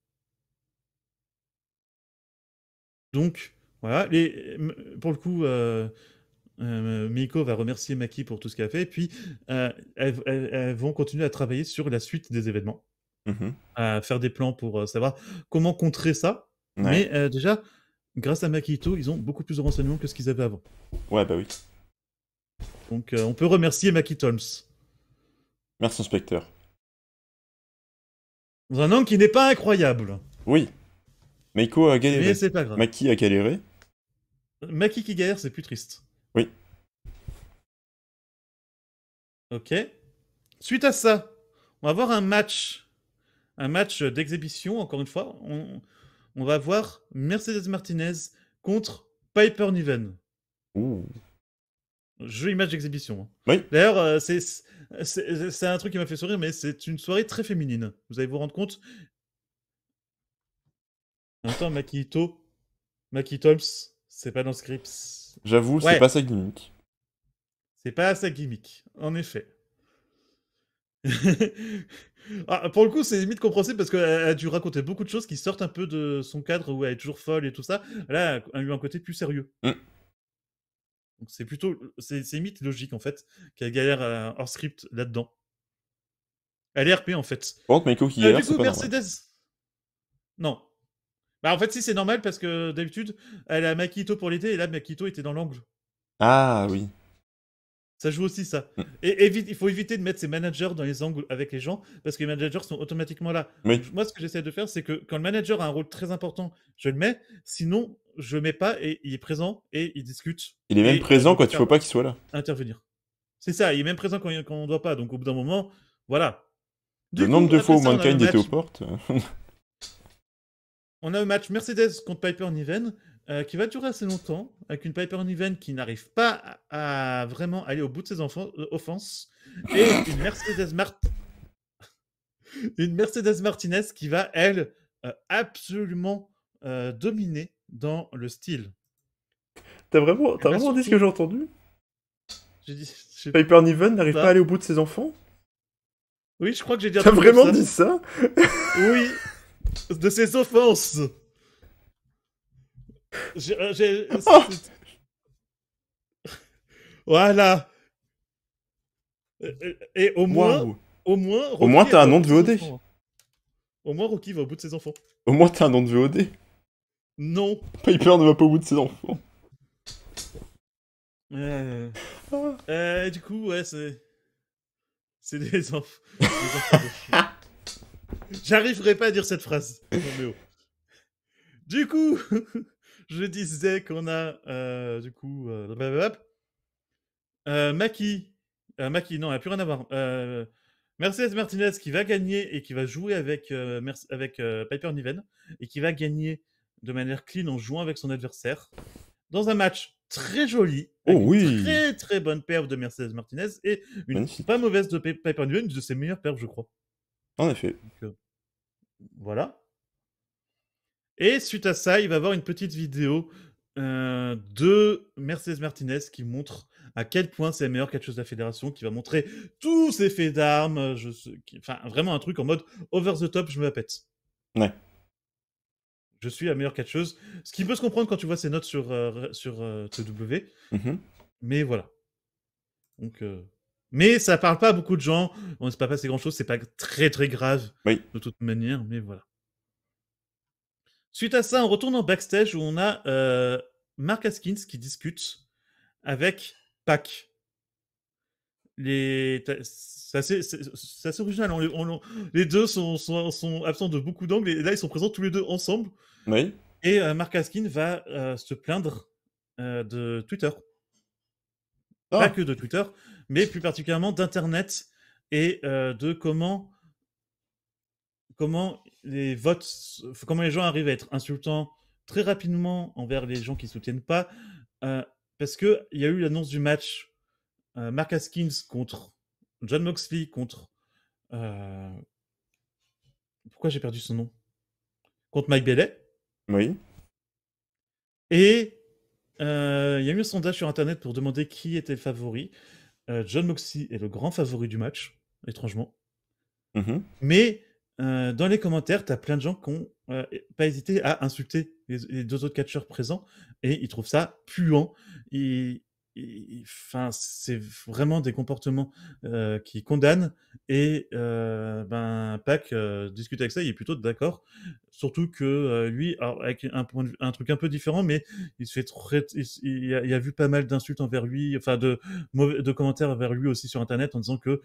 C: Donc, voilà. pour le coup, euh, Miko va remercier Maki pour tout ce qu'elle a fait, et puis euh, elles, vont continuer à travailler sur la suite des événements, mm-hmm. à faire des plans pour euh, savoir comment contrer ça. Mais euh, déjà, grâce à Makito, ils ont beaucoup plus de renseignements que ce qu'ils avaient avant. Ouais, bah oui. Donc on peut remercier Maki Holmes. Merci, inspecteur. Dans un homme qui n'est pas incroyable.
A: Oui. a galéré. Mais c'est pas Maki a galéré.
C: Maki qui galère, c'est plus triste. Oui. Ok. Suite à ça, on va voir un match. Un match d'exhibition, encore une fois. On, va voir Mercedes Martinez contre Piper Niven. Ouh. Jeu match d'exhibition. Hein. Oui. D'ailleurs, euh, c'est un truc qui m'a fait sourire, mais c'est une soirée très féminine. Vous allez vous rendre compte. Attends, makito Maki c'est pas dans scripts. J'avoue, c'est pas sa gimmick. C'est pas sa gimmick, en effet. Ah, pour le coup, c'est limite compréhensible parce qu'elle a dû raconter beaucoup de choses qui sortent un peu de son cadre où elle est toujours folle et tout ça. Là, elle a eu un côté plus sérieux. Mm. Donc c'est plutôt, c'est limite logique en fait qu'elle galère à, euh, hors script là-dedans. Elle est RP en fait. Bon, mais euh, Non, bah, en fait, si, c'est normal parce que d'habitude, elle a Makito pour l'été et là, Makito était dans l'angle.
A: Ah oui.
C: Ça joue aussi ça. Mm. Et évite, il faut éviter de mettre ses managers dans les angles avec les gens parce que les managers sont automatiquement là. moi, ce que j'essaie de faire, c'est que quand le manager a un rôle très important, je le mets. Sinon, je le mets pas et il est présent et il discute. Il est même présent quand il faut pas qu'il soit là. Intervenir. C'est ça, il est même présent quand, on ne doit pas. Donc au bout d'un moment, voilà. le nombre de fois où Mankind était aux
A: portes. Euh,
C: On a un match Mercedes contre Piper Niven euh, qui va durer assez longtemps, avec une Piper Niven qui n'arrive pas à, vraiment aller au bout de ses euh, offenses, et une Mercedes, une Mercedes Martinez qui va, elle, euh, absolument dominer dans le style. T'as vraiment, as vraiment dit ce que j'ai entendu Piper Niven n'arrive pas à aller au
A: bout de ses enfants
C: Oui, je crois que j'ai dit. T'as vraiment dit ça Oui de ses offenses. Euh, euh, oh. voilà. Et au moins, au moins, au moins t'as un nom de VOD. Au moins, Rocky va au bout de ses enfants.
A: Au moins, t'as un nom de VOD. Non. Piper ne va pas au bout de ses enfants.
C: Euh... euh du coup, ouais, c'est. C'est des, enfants. des enfants. J'arriverai pas à dire cette phrase. Du coup, je disais qu'on a euh, du coup euh, euh, Maki, Maki, non, elle a plus rien à voir. Mercedes Martinez qui va gagner et qui va jouer avec avec Piper Niven et qui va gagner de manière clean en jouant avec son adversaire dans un match très joli, oh, oui. très très bonne paire de Mercedes Martinez et une pas mauvaise de Piper Niven, une de ses meilleures paires, je crois. En effet. Euh, voilà. Et suite à ça, il va avoir une petite vidéo euh, de Mercedes Martinez qui montre à quel point c'est meilleur meilleure chose de la fédération, qui va montrer tous ses faits d'armes, euh, je, enfin vraiment un truc en mode over the top, je me la pète. Ouais. Je suis la meilleure chose ce qui peut se comprendre quand tu vois ses notes sur, sur TW, mmh mais voilà. Donc mais ça parle pas à beaucoup de gens. On ne sait pas passé grand chose. C'est pas très très grave de toute manière. Mais voilà. Suite à ça, on retourne en backstage où on a euh, Mark Haskins qui discute avec Pac. Les... C'est assez, original. les deux sont, sont, absents de beaucoup d'angles et là ils sont présents tous les deux ensemble. Oui. Et euh, Mark Askins va euh, se plaindre euh, de Twitter. Ah. Pas que de Twitter, mais plus particulièrement d'Internet et euh, de comment, comment les votes, comment les gens arrivent à être insultants très rapidement envers les gens qui ne soutiennent pas, euh, parce qu'il y a eu l'annonce du match euh, Mark Haskins contre John Moxley contre. Euh, pourquoi j'ai perdu son nom Contre Mike Bailey. Oui. Et il y a eu un sondage sur Internet pour demander qui était le favori. Euh, John Moxie est le grand favori du match, étrangement. Mm-hmm. Mais euh, dans les commentaires, tu as plein de gens qui n'ont euh, pas hésité à insulter les, deux autres catcheurs présents et ils trouvent ça puant enfin, c'est vraiment des comportements euh, qui condamnent. Et euh, ben, Pac euh, discute avec ça, il est plutôt d'accord. Surtout que lui, avec un, point de, un truc un peu différent, mais il se fait très, il, y a, il, a, vu pas mal d'insultes envers lui, enfin de mauvais, de commentaires envers lui aussi sur Internet en disant que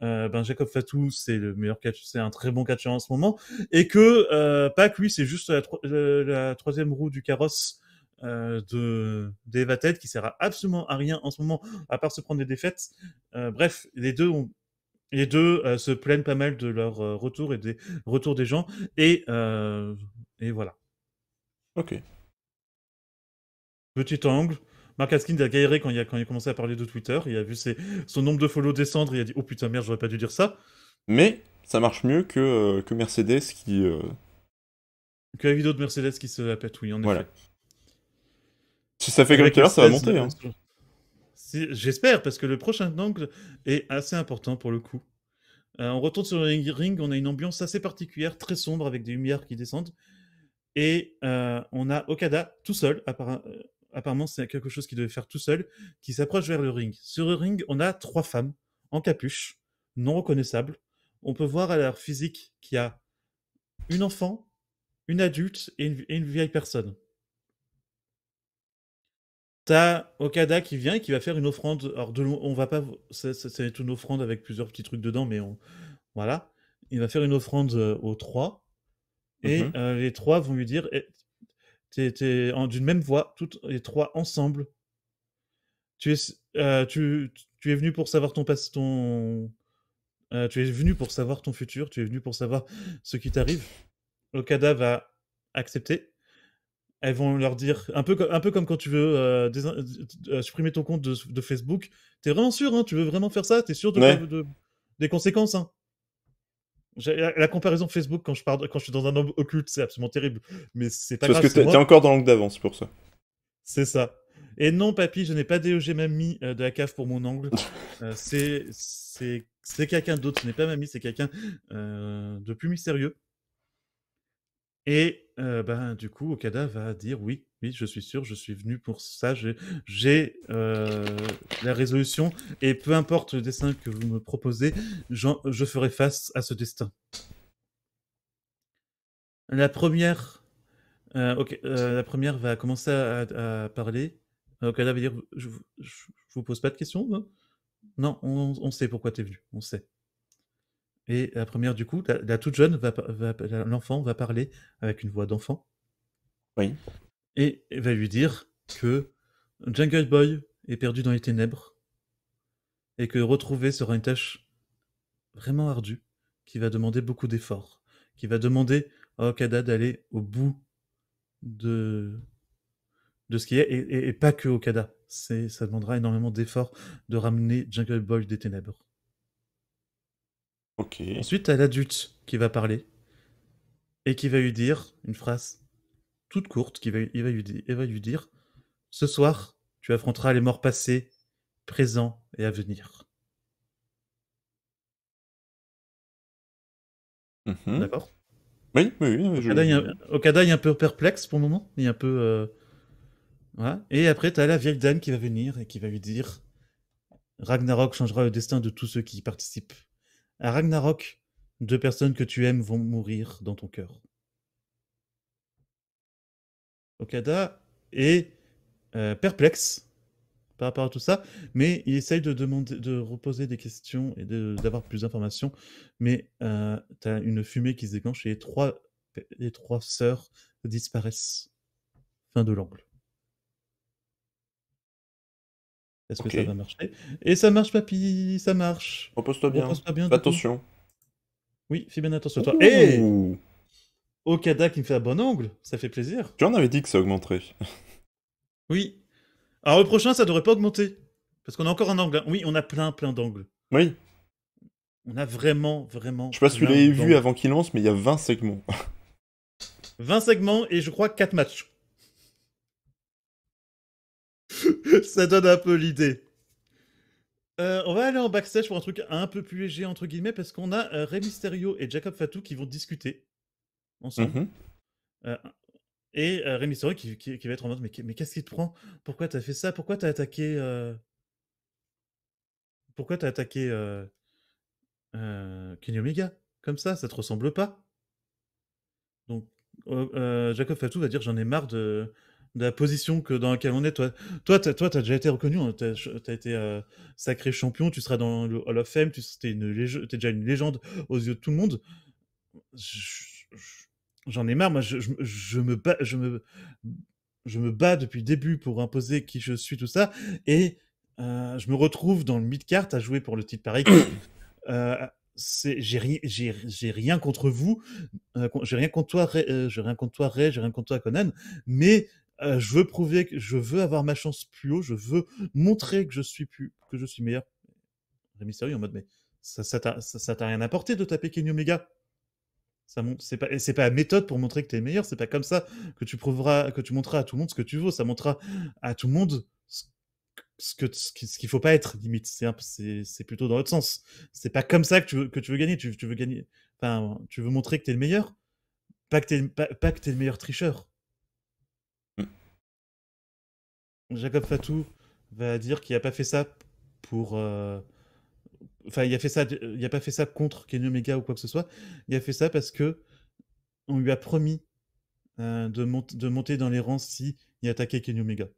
C: ben Jacob Fatou c'est le meilleur catch, c'est un très bon catcheur en ce moment, et que Pac lui c'est juste la, troisième roue du carrosse euh, de d'Eva Ted qui sert à absolument à rien en ce moment, à part se prendre des défaites. Euh, bref, les deux ont, les deux euh, se plaignent pas mal de leur retour et des retours des gens et et voilà. Ok. Petit angle. Marc Askin a galéré quand il a, quand il a commencé à parler de Twitter. Il a vu ses, son nombre de follow descendre et il a dit Oh putain, merde, j'aurais pas dû dire ça.
A: Mais ça marche mieux que, que Mercedes qui.
C: Que la vidéo de Mercedes qui se la pète, oui, en voilà. effet.
A: Si ça fait quelques heures, ça va monter. Hein.
C: J'espère, parce que le prochain angle est assez important pour le coup. Euh, on retourne sur le ring, on a une ambiance assez particulière, très sombre, avec des lumières qui descendent. Et euh, on a Okada tout seul, euh, apparemment c'est quelque chose qu'il devait faire tout seul, qui s'approche vers le ring. Sur le ring, on a trois femmes en capuche, non reconnaissables. On peut voir à leur physique qu'il y a une enfant, une adulte et une vieille personne. T'as Okada qui vient et qui va faire une offrande. Alors, de, on va pas. C'est une offrande avec plusieurs petits trucs dedans, mais on. Voilà. Il va faire une offrande euh, aux trois. Et mhm. euh, les trois vont lui dire eh, T'es d'une même voix, toutes les trois ensemble. Tu es, euh, tu, tu es venu pour savoir ton passe, ton. tu es venu pour savoir ton futur, tu es venu pour savoir ce qui t'arrive. Okada va accepter elles vont leur dire un peu comme, un peu comme quand tu veux euh, euh, euh, supprimer ton compte de, Facebook. T'es vraiment sûr, hein, tu veux vraiment faire ça T'es sûr de, des conséquences hein la, comparaison Facebook quand je, parle, quand je suis dans un angle occulte, c'est absolument terrible. Mais c'est pas grave, Parce que t'es encore
A: dans l'angle d'avance pour ça.
C: C'est ça. Et non, papy, je n'ai pas DOG e mamie de la cave pour mon angle. c'est quelqu'un d'autre, ce n'est pas mamie, c'est quelqu'un de plus mystérieux. Et ben, du coup, Okada va dire oui, oui, je suis sûr, je suis venu pour ça, j'ai la résolution, et peu importe le destin que vous me proposez, je ferai face à ce destin. La première, la première va commencer à, parler. Okada va dire, je, ne vous pose pas de questions Non, on, on, sait pourquoi tu es venu, on sait. Et la première, du coup, la, toute jeune, va, l'enfant va parler avec une voix d'enfant. Oui. Et va lui dire que Jungle Boy est perdu dans les ténèbres et que retrouver sera une tâche vraiment ardue qui va demander beaucoup d'efforts, qui va demander à Okada d'aller au bout de, de ce qui est, et, pas que Okada. C'est, ça demandera énormément d'efforts de ramener Jungle Boy des ténèbres. Ensuite, t'as l'adulte qui va parler et qui va lui dire une phrase toute courte qui va, lui, dire, Ce soir, tu affronteras les morts passés, présents et à venir. Mhm. D'accord oui, oui, Je... Okada, est un... peu perplexe pour le moment. Il un peu. Euh, et après, t'as la vieille dame qui va venir et qui va lui dire Ragnarok changera le destin de tous ceux qui y participent à Ragnarok, deux personnes que tu aimes vont mourir dans ton cœur. Okada est euh, perplexe par rapport à tout ça, mais il essaye de demander, de reposer des questions et d'avoir plus d'informations. Mais euh, tu as une fumée qui se déclenche et trois, les trois sœurs disparaissent. Fin de l'angle. Est-ce que ça va marcher Et ça marche, papy, ça marche. Repose-toi bien. attention. Oui, fais bien attention à toi. Et eh Okada qui me fait un bon angle, ça fait plaisir. Tu en avais
A: dit que ça augmenterait.
C: oui. Alors le prochain, ça devrait pas augmenter. Parce qu'on a encore un angle. Hein. Oui, on a plein, plein d'angles. Oui. On a vraiment, vraiment. Je sais pas si tu l'avez vu
A: avant qu'il lance, mais il y a 20 segments.
C: 20 segments et je crois 4 matchs. ça donne un peu l'idée. Euh, on va aller en backstage pour un truc un peu plus léger, entre guillemets, parce qu'on a euh, Rémy et Jacob Fatou qui vont discuter ensemble. Mhm. Euh, et Rémy Mysterio qui, va être en mode Mais, mais qu'est-ce qui te prend Pourquoi t'as fait ça Pourquoi t'as attaqué. Pourquoi t'as attaqué Kenny Comme ça, ça te ressemble pas. Donc, Jacob Fatou va dire J'en ai marre de de la position que dans laquelle on est. Toi, toi, as déjà été reconnu, tu hein. t'as, as été euh, sacré champion, tu seras dans le Hall of Fame, tu es, une déjà une légende aux yeux de tout le monde. J'en ai marre, moi, je, me bats, je me, je me bats depuis le début pour imposer qui je suis, tout ça, et euh, je me retrouve dans le mid-card à jouer pour le titre pareil. Euh, j'ai rien contre vous, j'ai rien contre toi, j'ai rien contre toi, Ray, j'ai rien contre toi, Conan, mais euh, je veux prouver que je veux avoir ma chance plus haut, je veux montrer que je suis plus, que je suis meilleur. Rémi sérieux en mode, mais ça, ça t'a rien apporté de taper Kenny Omega. Ça c'est pas, c'est pas la méthode pour montrer que tu es meilleur. C'est pas comme ça que tu prouveras, que tu montreras à tout le monde ce que tu veux. Ça montrera à tout le monde ce que ce qu'il faut pas être limite c'est c'est plutôt dans l'autre sens c'est pas comme ça que tu veux que tu veux gagner tu, veux gagner enfin tu veux montrer que tu es le meilleur pas que tu pas, pas que es le meilleur tricheur Jacob Fatou va dire qu'il n'a pas fait ça pour. Euh, enfin, il a fait ça, il a pas fait ça contre Kenny Omega ou quoi que ce soit. Il a fait ça parce que on lui a promis euh, de, monter dans les rangs si il attaquait Kenny Omega.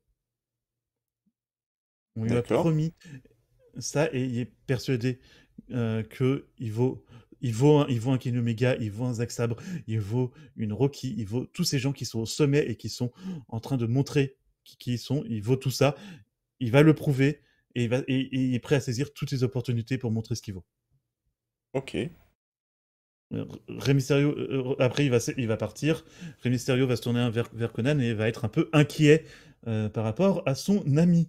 C: On lui a promis ça et il est persuadé qu'il euh, que vaut, il vaut, un, il vaut un Kenny Omega, il vaut un Zack Sabre, il vaut une Rocky, il vaut tous ces gens qui sont au sommet et qui sont en train de montrer qui sont, il vaut tout ça, il va le prouver et il, va, et, est prêt à saisir toutes les opportunités pour montrer ce qu'il vaut. Ok. remis euh, euh, euh après il va, il va partir, va se tourner vers, vers, Conan et va être un peu inquiet euh, par rapport à son ami.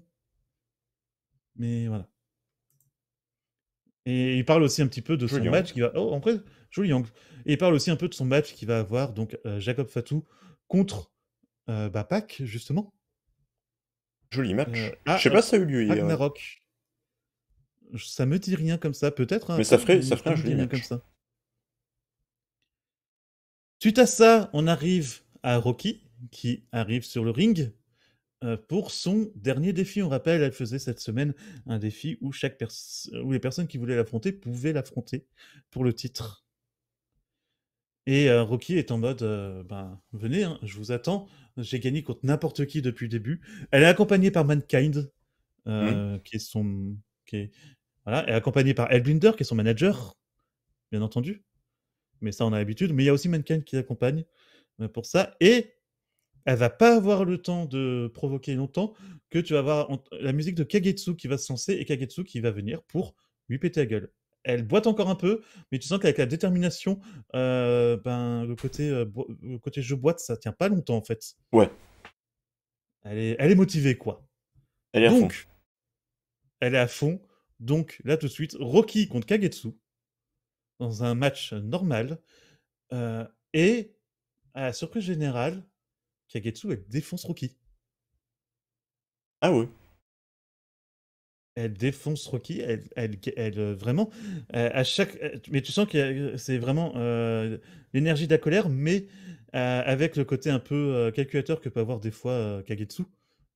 C: Mais voilà. Et il parle aussi un petit peu de son match qui va. Oh, et il parle aussi un peu de son match qui va avoir donc Jacob Fatou contre Bapak, justement. Joli match. Euh, je ah, sais pas euh, si ça a eu lieu hier. Hein. Ça me dit rien comme ça, peut-être. Hein, Mais ça ferait, un joli match. Comme ça. Suite à ça, on arrive à Rocky, qui arrive sur le ring euh, pour son dernier défi. On rappelle, elle faisait cette semaine un défi où, chaque les personnes qui voulaient l'affronter pouvaient l'affronter pour le titre. Et Rocky est en mode, ben, venez, hein, je vous attends, j'ai gagné contre n'importe qui depuis le début. Elle est accompagnée par Mankind, euh, mmh. qui est son. Voilà, elle est accompagnée par qui est son manager, bien entendu. Mais ça, on a l'habitude. Mais il y a aussi Mankind qui l'accompagne euh, pour ça. Et elle va pas avoir le temps de provoquer longtemps que tu vas avoir la musique de Kagetsu qui va se lancer et Kagetsu qui va venir pour lui péter la gueule elle boite encore un peu, mais tu sens qu'avec la détermination, euh, ben, le, côté, euh, côté je boite, ça tient pas longtemps en fait. Ouais. Elle est, elle est motivée, quoi. Elle est à fond. Elle est à fond. Donc, là tout de suite, Rocky contre Kagetsu, dans un match normal. Euh, et à la surprise générale, Kagetsu, elle défonce Rocky. Ah ouais elle défonce Rocky, elle, elle, euh, vraiment, euh, à chaque, euh, mais tu sens que c'est vraiment l'énergie de la colère, mais avec le côté un peu calculateur que peut avoir des fois Kagetsu.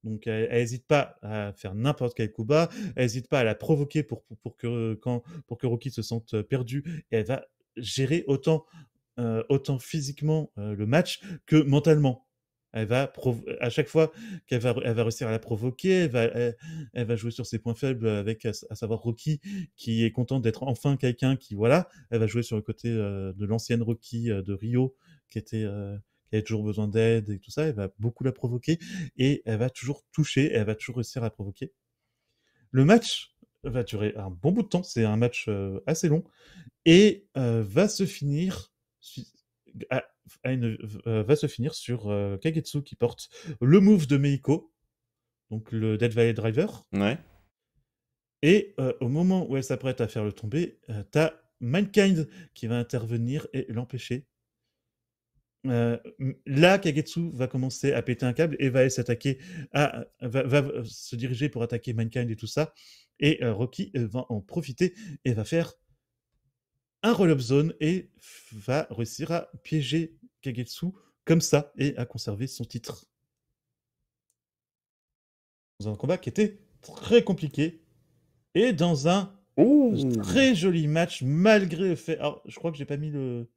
C: Donc elle n'hésite pas à faire n'importe quel coup bas, elle n'hésite pas à la provoquer pour, pour, que, quand, pour que Rocky se sente perdu, et elle va gérer autant, autant physiquement le match que mentalement. Elle va à chaque fois qu'elle va, réussir à la provoquer, elle va, jouer sur ses points faibles avec, à, savoir Rocky, qui est content d'être enfin quelqu'un qui, voilà, elle va jouer sur le côté euh, de l'ancienne Rocky euh, de Rio, qui était, euh, qui avait toujours besoin d'aide et tout ça. Elle va beaucoup la provoquer et elle va toujours toucher, elle va toujours réussir à provoquer. Le match va durer un bon bout de temps, c'est un match assez long et va se finir euh, va se finir sur euh, Kagetsu qui porte le move de Meiko, donc le Dead Valley Driver. Ouais. Et euh, au moment où elle s'apprête à faire le tomber, t'as Mankind qui va intervenir et l'empêcher. là, Kagetsu va commencer à péter un câble et va s'attaquer à, va, se diriger pour attaquer Mankind et tout ça. Et Rocky va en profiter et va faire un roll-up zone et va réussir à piéger Kagetsu comme ça et a conservé son titre. Dans un combat qui était très compliqué et dans un très joli match malgré le fait. je crois que j'ai pas mis le.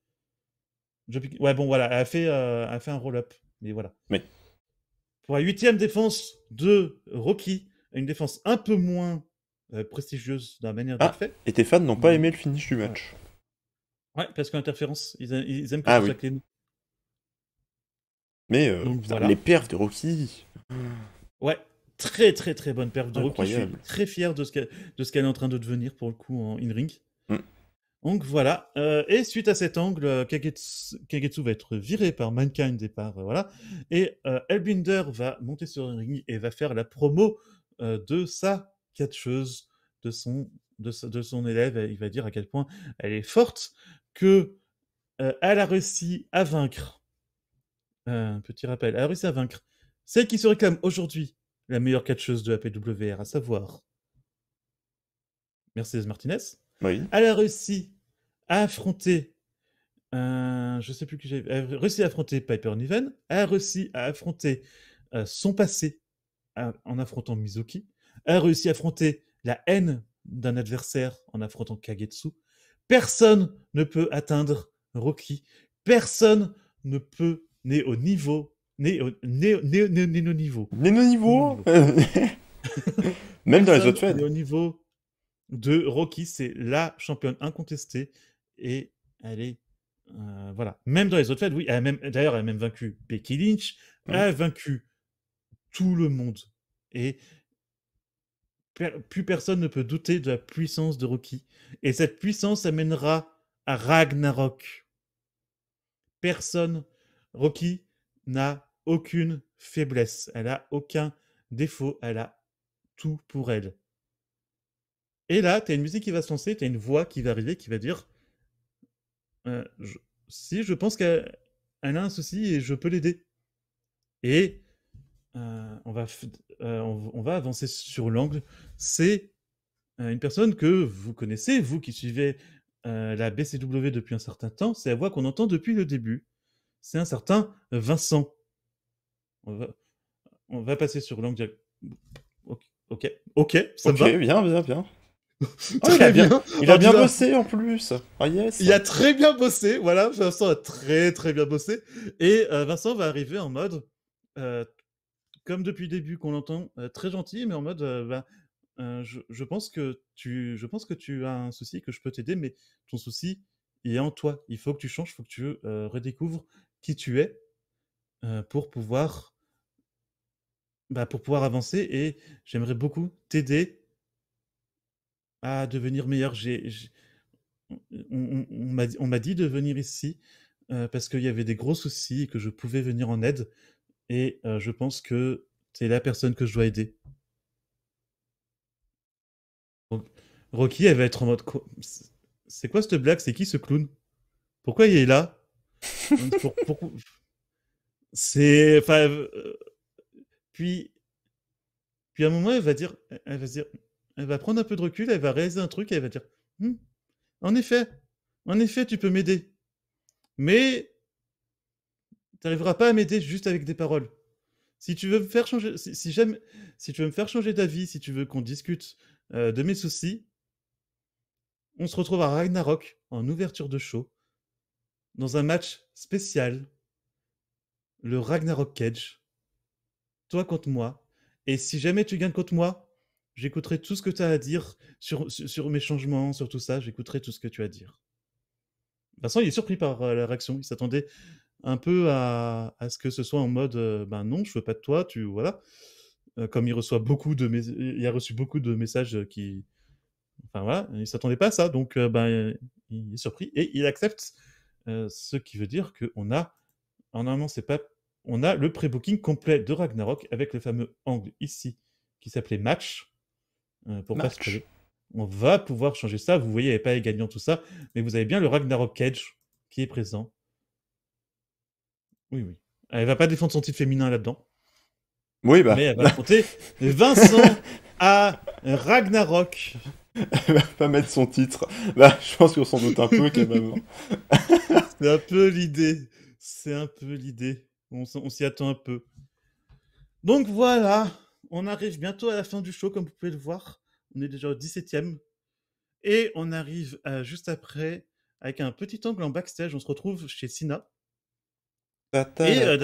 C: Ouais, bon, voilà, elle a fait, euh, a fait un roll-up, mais voilà. Mais... Pour la huitième défense de Rocky, une défense un peu moins euh, prestigieuse d'un manière parfaite.
A: Ah, et tes fans n'ont pas aimé le finish du match.
C: Ouais, parce qu'interférence, ils, ils aiment ah que
A: mais euh, les perfs de Rocky.
C: Ouais, très très très bonne perf de Rocky. très fier de ce qu'elle est en train de devenir pour le coup en in-ring. Mm. Donc voilà. Euh, et suite à cet angle, euh, Kagetsu, va être viré par Mankind et par. voilà. Et Elbinder va monter sur un ring et va faire la promo de sa catcheuse, de son, de, son élève. Il va dire à quel point elle est forte, que elle a réussi à vaincre un petit rappel. Elle a réussi à vaincre. Celle qui se réclame aujourd'hui la meilleure catcheuse de la à savoir Mercedes Martinez. Oui. Elle a réussi à affronter. je sais plus qui j'ai. réussi à affronter Piper Niven. Elle a réussi à affronter euh, son passé euh, en affrontant Mizuki. Elle a réussi à affronter la haine d'un adversaire en affrontant Kagetsu. Personne ne peut atteindre Rocky. Personne ne peut né au niveau. Né au, niveau. Né au niveau Même dans les autres fêtes. Né au niveau de Rocky, c'est la championne incontestée. Et elle est. Euh, voilà. Même dans les autres fêtes, oui. d'ailleurs, elle a même vaincu Becky Lynch. Elle a vaincu tout le monde. Et plus personne ne peut douter de la puissance de Rocky. Et cette puissance amènera à Ragnarok. Personne Rocky n'a aucune faiblesse, elle a aucun défaut, elle a tout pour elle. Et là, tu as une musique qui va se lancer, tu as une voix qui va arriver, qui va dire euh, Si, je pense qu'elle a un souci et je peux l'aider. Et euh, on, va, euh, on, va avancer sur l'angle. C'est une personne que vous connaissez, vous qui suivez la BCW depuis un certain temps, c'est la voix qu'on entend depuis le début c'est un certain Vincent. On va, passer sur l'angle. Ok, ok, ok, ça va. Bien, bien, bien. oh, il bien, Il a oh, bien bossé en plus. Oh, yes. Il a très bien bossé. Voilà, Vincent a très très bien bossé. Et euh, Vincent va arriver en mode, euh, comme depuis le début qu'on l'entend, euh, très gentil, mais en mode, bah, je, pense que tu, je pense que tu as un souci que je peux t'aider, mais ton souci il est en toi. Il faut que tu changes, il faut que tu redécouvres qui tu es pour pouvoir bah, pour pouvoir avancer et j'aimerais beaucoup t'aider à devenir meilleur. J'ai, on, on m'a dit de venir ici parce qu'il y avait des gros soucis et que je pouvais venir en aide et je pense que tu es la personne que je dois aider. Rocky, elle va être en mode c'est quoi cette blague C'est qui ce clown Pourquoi il est là pour, pour... C'est. Enfin, euh, Puis. Puis à un moment, elle va dire. Elle va dire. Elle va prendre un peu de recul, elle va réaliser un truc, et elle va dire. Hmm, en effet, en effet, tu peux m'aider. Mais. Tu n'arriveras pas à m'aider juste avec des paroles. Si tu veux me faire changer, si, si tu veux me faire changer d'avis, si tu veux qu'on discute euh, de mes soucis, on se retrouve à Ragnarok en ouverture de show dans un match spécial, le Ragnarok Cage, toi contre moi. Et si jamais tu gagnes contre moi, j'écouterai tout ce que tu as à dire sur, mes changements, sur tout ça. J'écouterai tout ce que tu as à dire. Vincent, il est surpris par euh, la réaction. Il s'attendait un peu à, ce que ce soit en mode euh, ben non, je veux pas de toi, tu voilà. Euh, comme il reçoit beaucoup de il a reçu beaucoup de messages qui enfin voilà, il s'attendait pas à ça donc ben il est surpris et il accepte euh, ce qui veut dire qu'on a, en c'est pas, on a le prébooking complet de Ragnarok avec le fameux angle ici qui s'appelait match. Euh, pour Pas on va pouvoir changer ça. Vous voyez, il n'y pas les gagnants, tout ça, mais vous avez bien le Ragnarok Cage qui est présent. Oui, oui. Elle va pas défendre son titre féminin là-dedans.
A: Oui, bah. Mais va affronter
C: Vincent
A: à Ragnarok elle va pas mettre son titre. Là, je pense qu'on s'en doute un peu
C: C'est un peu l'idée. C'est un peu l'idée. On, s'y attend un peu. Donc voilà, on arrive bientôt à la fin du show, comme vous pouvez le voir. On est déjà au 17ème. Et on arrive euh, juste après, avec un petit angle en backstage, on se retrouve chez Sina. Et euh,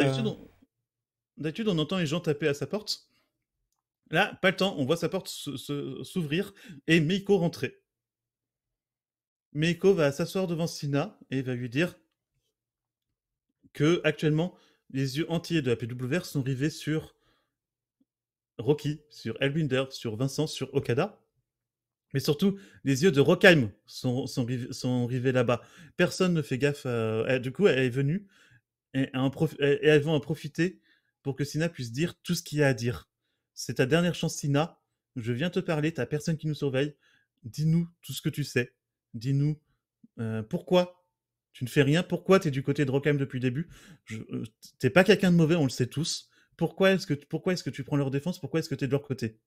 C: d'habitude, on entend les gens taper à sa porte. Là, pas le temps, on voit sa porte s'ouvrir et Meiko rentrer. Meiko va s'asseoir devant Sina et va lui dire que actuellement les yeux entiers de la PWR sont rivés sur Rocky, sur Elwinder, sur Vincent, sur Okada. Mais surtout, les yeux de Rockheim sont, rivés là-bas. Personne ne fait gaffe. Du coup, elle est venue et, elles vont en profiter pour que Sina puisse dire tout ce qu'il y a à dire c'est ta dernière chance, Sina. Je viens te parler, t'as personne qui nous surveille. Dis-nous tout ce que tu sais. Dis-nous euh, pourquoi tu ne fais rien, pourquoi tu es du côté de Rockheim depuis le début. Euh, t'es pas quelqu'un de mauvais, on le sait tous. Pourquoi est-ce que, est que tu prends leur défense Pourquoi est-ce que tu es de leur côté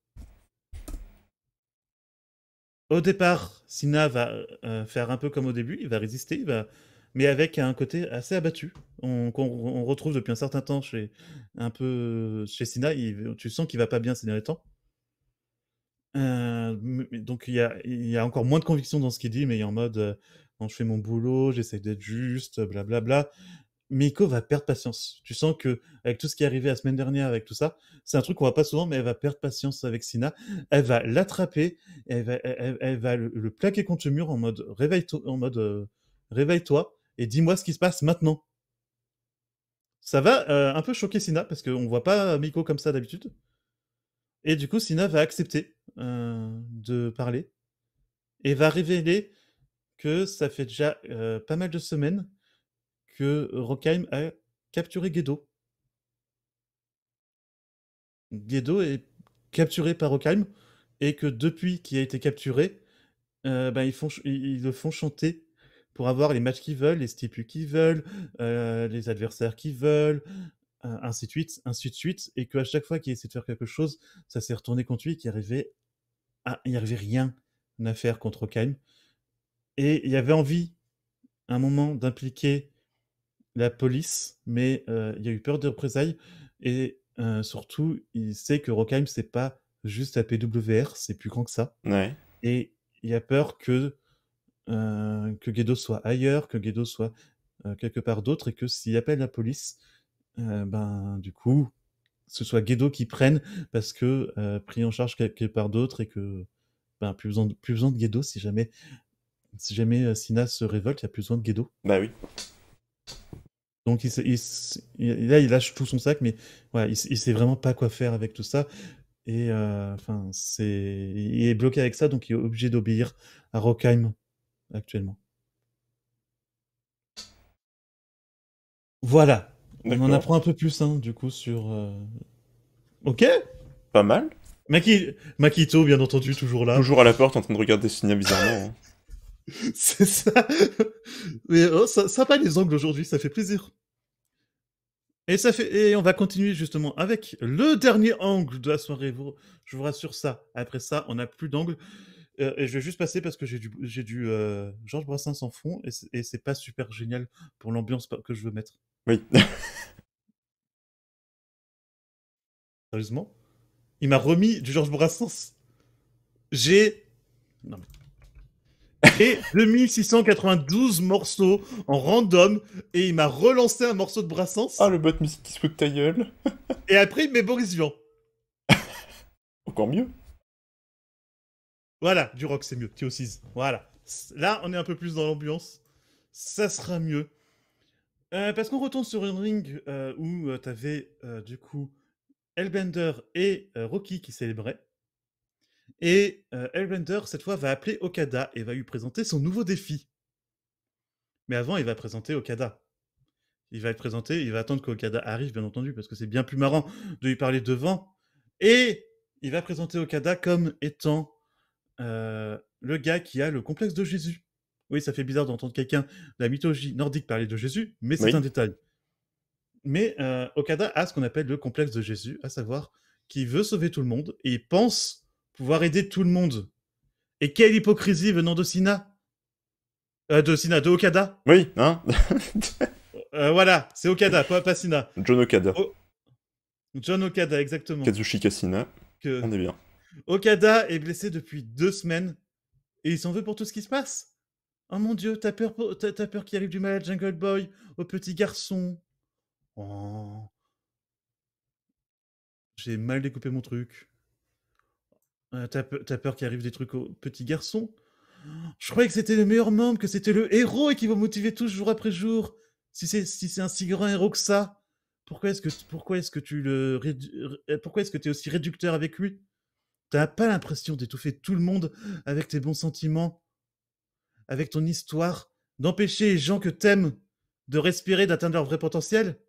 C: Au départ, Sina va euh, faire un peu comme au début, il va résister, il va, mais avec un côté assez abattu qu'on on, retrouve depuis un certain temps chez un peu chez Sina. tu sens qu'il va pas bien ces derniers temps. Euh, donc il y, a, encore moins de conviction dans ce qu'il dit, mais il est en mode quand euh, je fais mon boulot, j'essaie d'être juste, blablabla. Miko va perdre patience. Tu sens que avec tout ce qui est arrivé la semaine dernière, avec tout ça, c'est un truc qu'on voit pas souvent, mais elle va perdre patience avec Sina. Elle va l'attraper, elle va, le, plaquer contre le mur en mode réveille en mode euh, réveille-toi et dis-moi ce qui se passe maintenant. Ça va euh, un peu choquer Sina parce qu'on ne voit pas Miko comme ça d'habitude. Et du coup, Sina va accepter euh, de parler et va révéler que ça fait déjà euh, pas mal de semaines que Rockheim a capturé Gedo. Gedo est capturé par Rockheim et que depuis qu'il a été capturé, ben, ils, le font chanter pour avoir les matchs qu'ils veulent, les stipules qu'ils veulent, euh, les adversaires qu'ils veulent, euh, ainsi de suite, ainsi de suite, et qu'à chaque fois qu'il essaie de faire quelque chose, ça s'est retourné contre lui, qu'il arrivait à, il arrivait rien à faire contre Rockheim. Et il y avait envie, à un moment, d'impliquer la police, mais euh, il y a eu peur de représailles, et surtout, il sait que Rockheim, c'est pas juste la PWR, c'est plus grand que ça. Et il a peur que euh, que Guido soit ailleurs, que Guido soit euh, quelque part d'autre, et que s'il appelle la police, euh, ben du coup, ce soit Guido qui prenne parce que pris en charge quelque part d'autre et que ben plus besoin de, plus besoin de Guedo si jamais si jamais Sina se révolte, il n'y a plus besoin de Guido. Bah oui. Donc là, il lâche tout son sac, mais ouais, il, ne sait vraiment pas quoi faire avec tout ça. Et enfin, c'est, il est bloqué avec ça, donc il est obligé d'obéir à Rockheim actuellement. Voilà. On en apprend un peu plus, hein, du coup, sur. Euh,
A: ok Pas mal.
C: Maki... Makito, bien entendu, toujours
A: là. Toujours à la porte en train de regarder Sina bizarrement. Hein.
C: C'est ça. Mais oh, ça, ça va les angles aujourd'hui, ça fait plaisir. Et, ça fait, et on va continuer justement avec le dernier angle de la soirée. je vous rassure ça. Après ça, on n'a plus d'angle. Euh, je vais juste passer parce que j'ai du, j'ai du euh, Georges Brassens en fond et c'est pas super génial pour l'ambiance que je veux mettre. Oui. Sérieusement Il m'a remis du Georges Brassens. J'ai. Non mais. J'ai 2692 morceaux en random et il m'a relancé un morceau de Brassens. Ah, le bot mystique qui se fout de ta gueule. et après, il met Boris Vian. Encore mieux. Voilà, du rock, c'est mieux. Tio Voilà. Là, on est un peu plus dans l'ambiance. Ça sera mieux. Euh, parce qu'on retourne sur un ring euh, où euh, tu avais du coup Hellbender et Rocky qui célébraient. Et Hellbender, cette fois, va appeler Okada et va lui présenter son nouveau défi. Mais avant, il va présenter Okada. Il va le présenter, il va attendre qu'Okada arrive, bien entendu, parce que c'est bien plus marrant de lui parler devant. Et il va présenter Okada comme étant euh, le gars qui a le complexe de Jésus. Oui, ça fait bizarre d'entendre quelqu'un de la mythologie nordique parler de Jésus, mais c'est un détail. Mais euh, Okada a ce qu'on appelle le complexe de Jésus, à savoir qu'il veut sauver tout le monde et il pense pouvoir aider tout le monde. Et quelle hypocrisie venant de Sina euh, De Sina, de Okada
A: Oui, hein
C: Voilà, c'est Okada, pas, pas, Sina. John Okada. John Okada, exactement.
A: Kazushi Kasina. On est bien.
C: Okada est blessé depuis deux semaines et il s'en veut pour tout ce qui se passe. Oh mon dieu, t'as peur, peur qu'il arrive du mal à Jungle Boy, au petit garçon. Oh. J'ai mal découpé mon truc. Euh, t'as peur qu'il arrive des trucs au petit garçon Je croyais que c'était le meilleur membre, que c'était le héros et qu'il va motiver tous jour après jour. Si c'est si un si grand héros que ça, pourquoi est-ce que, pourquoi est ce que tu le. Pourquoi est-ce que tu es aussi réducteur avec lui T'as pas l'impression d'étouffer tout le monde avec tes bons sentiments, avec ton histoire, d'empêcher les gens que t'aimes de respirer, d'atteindre leur vrai potentiel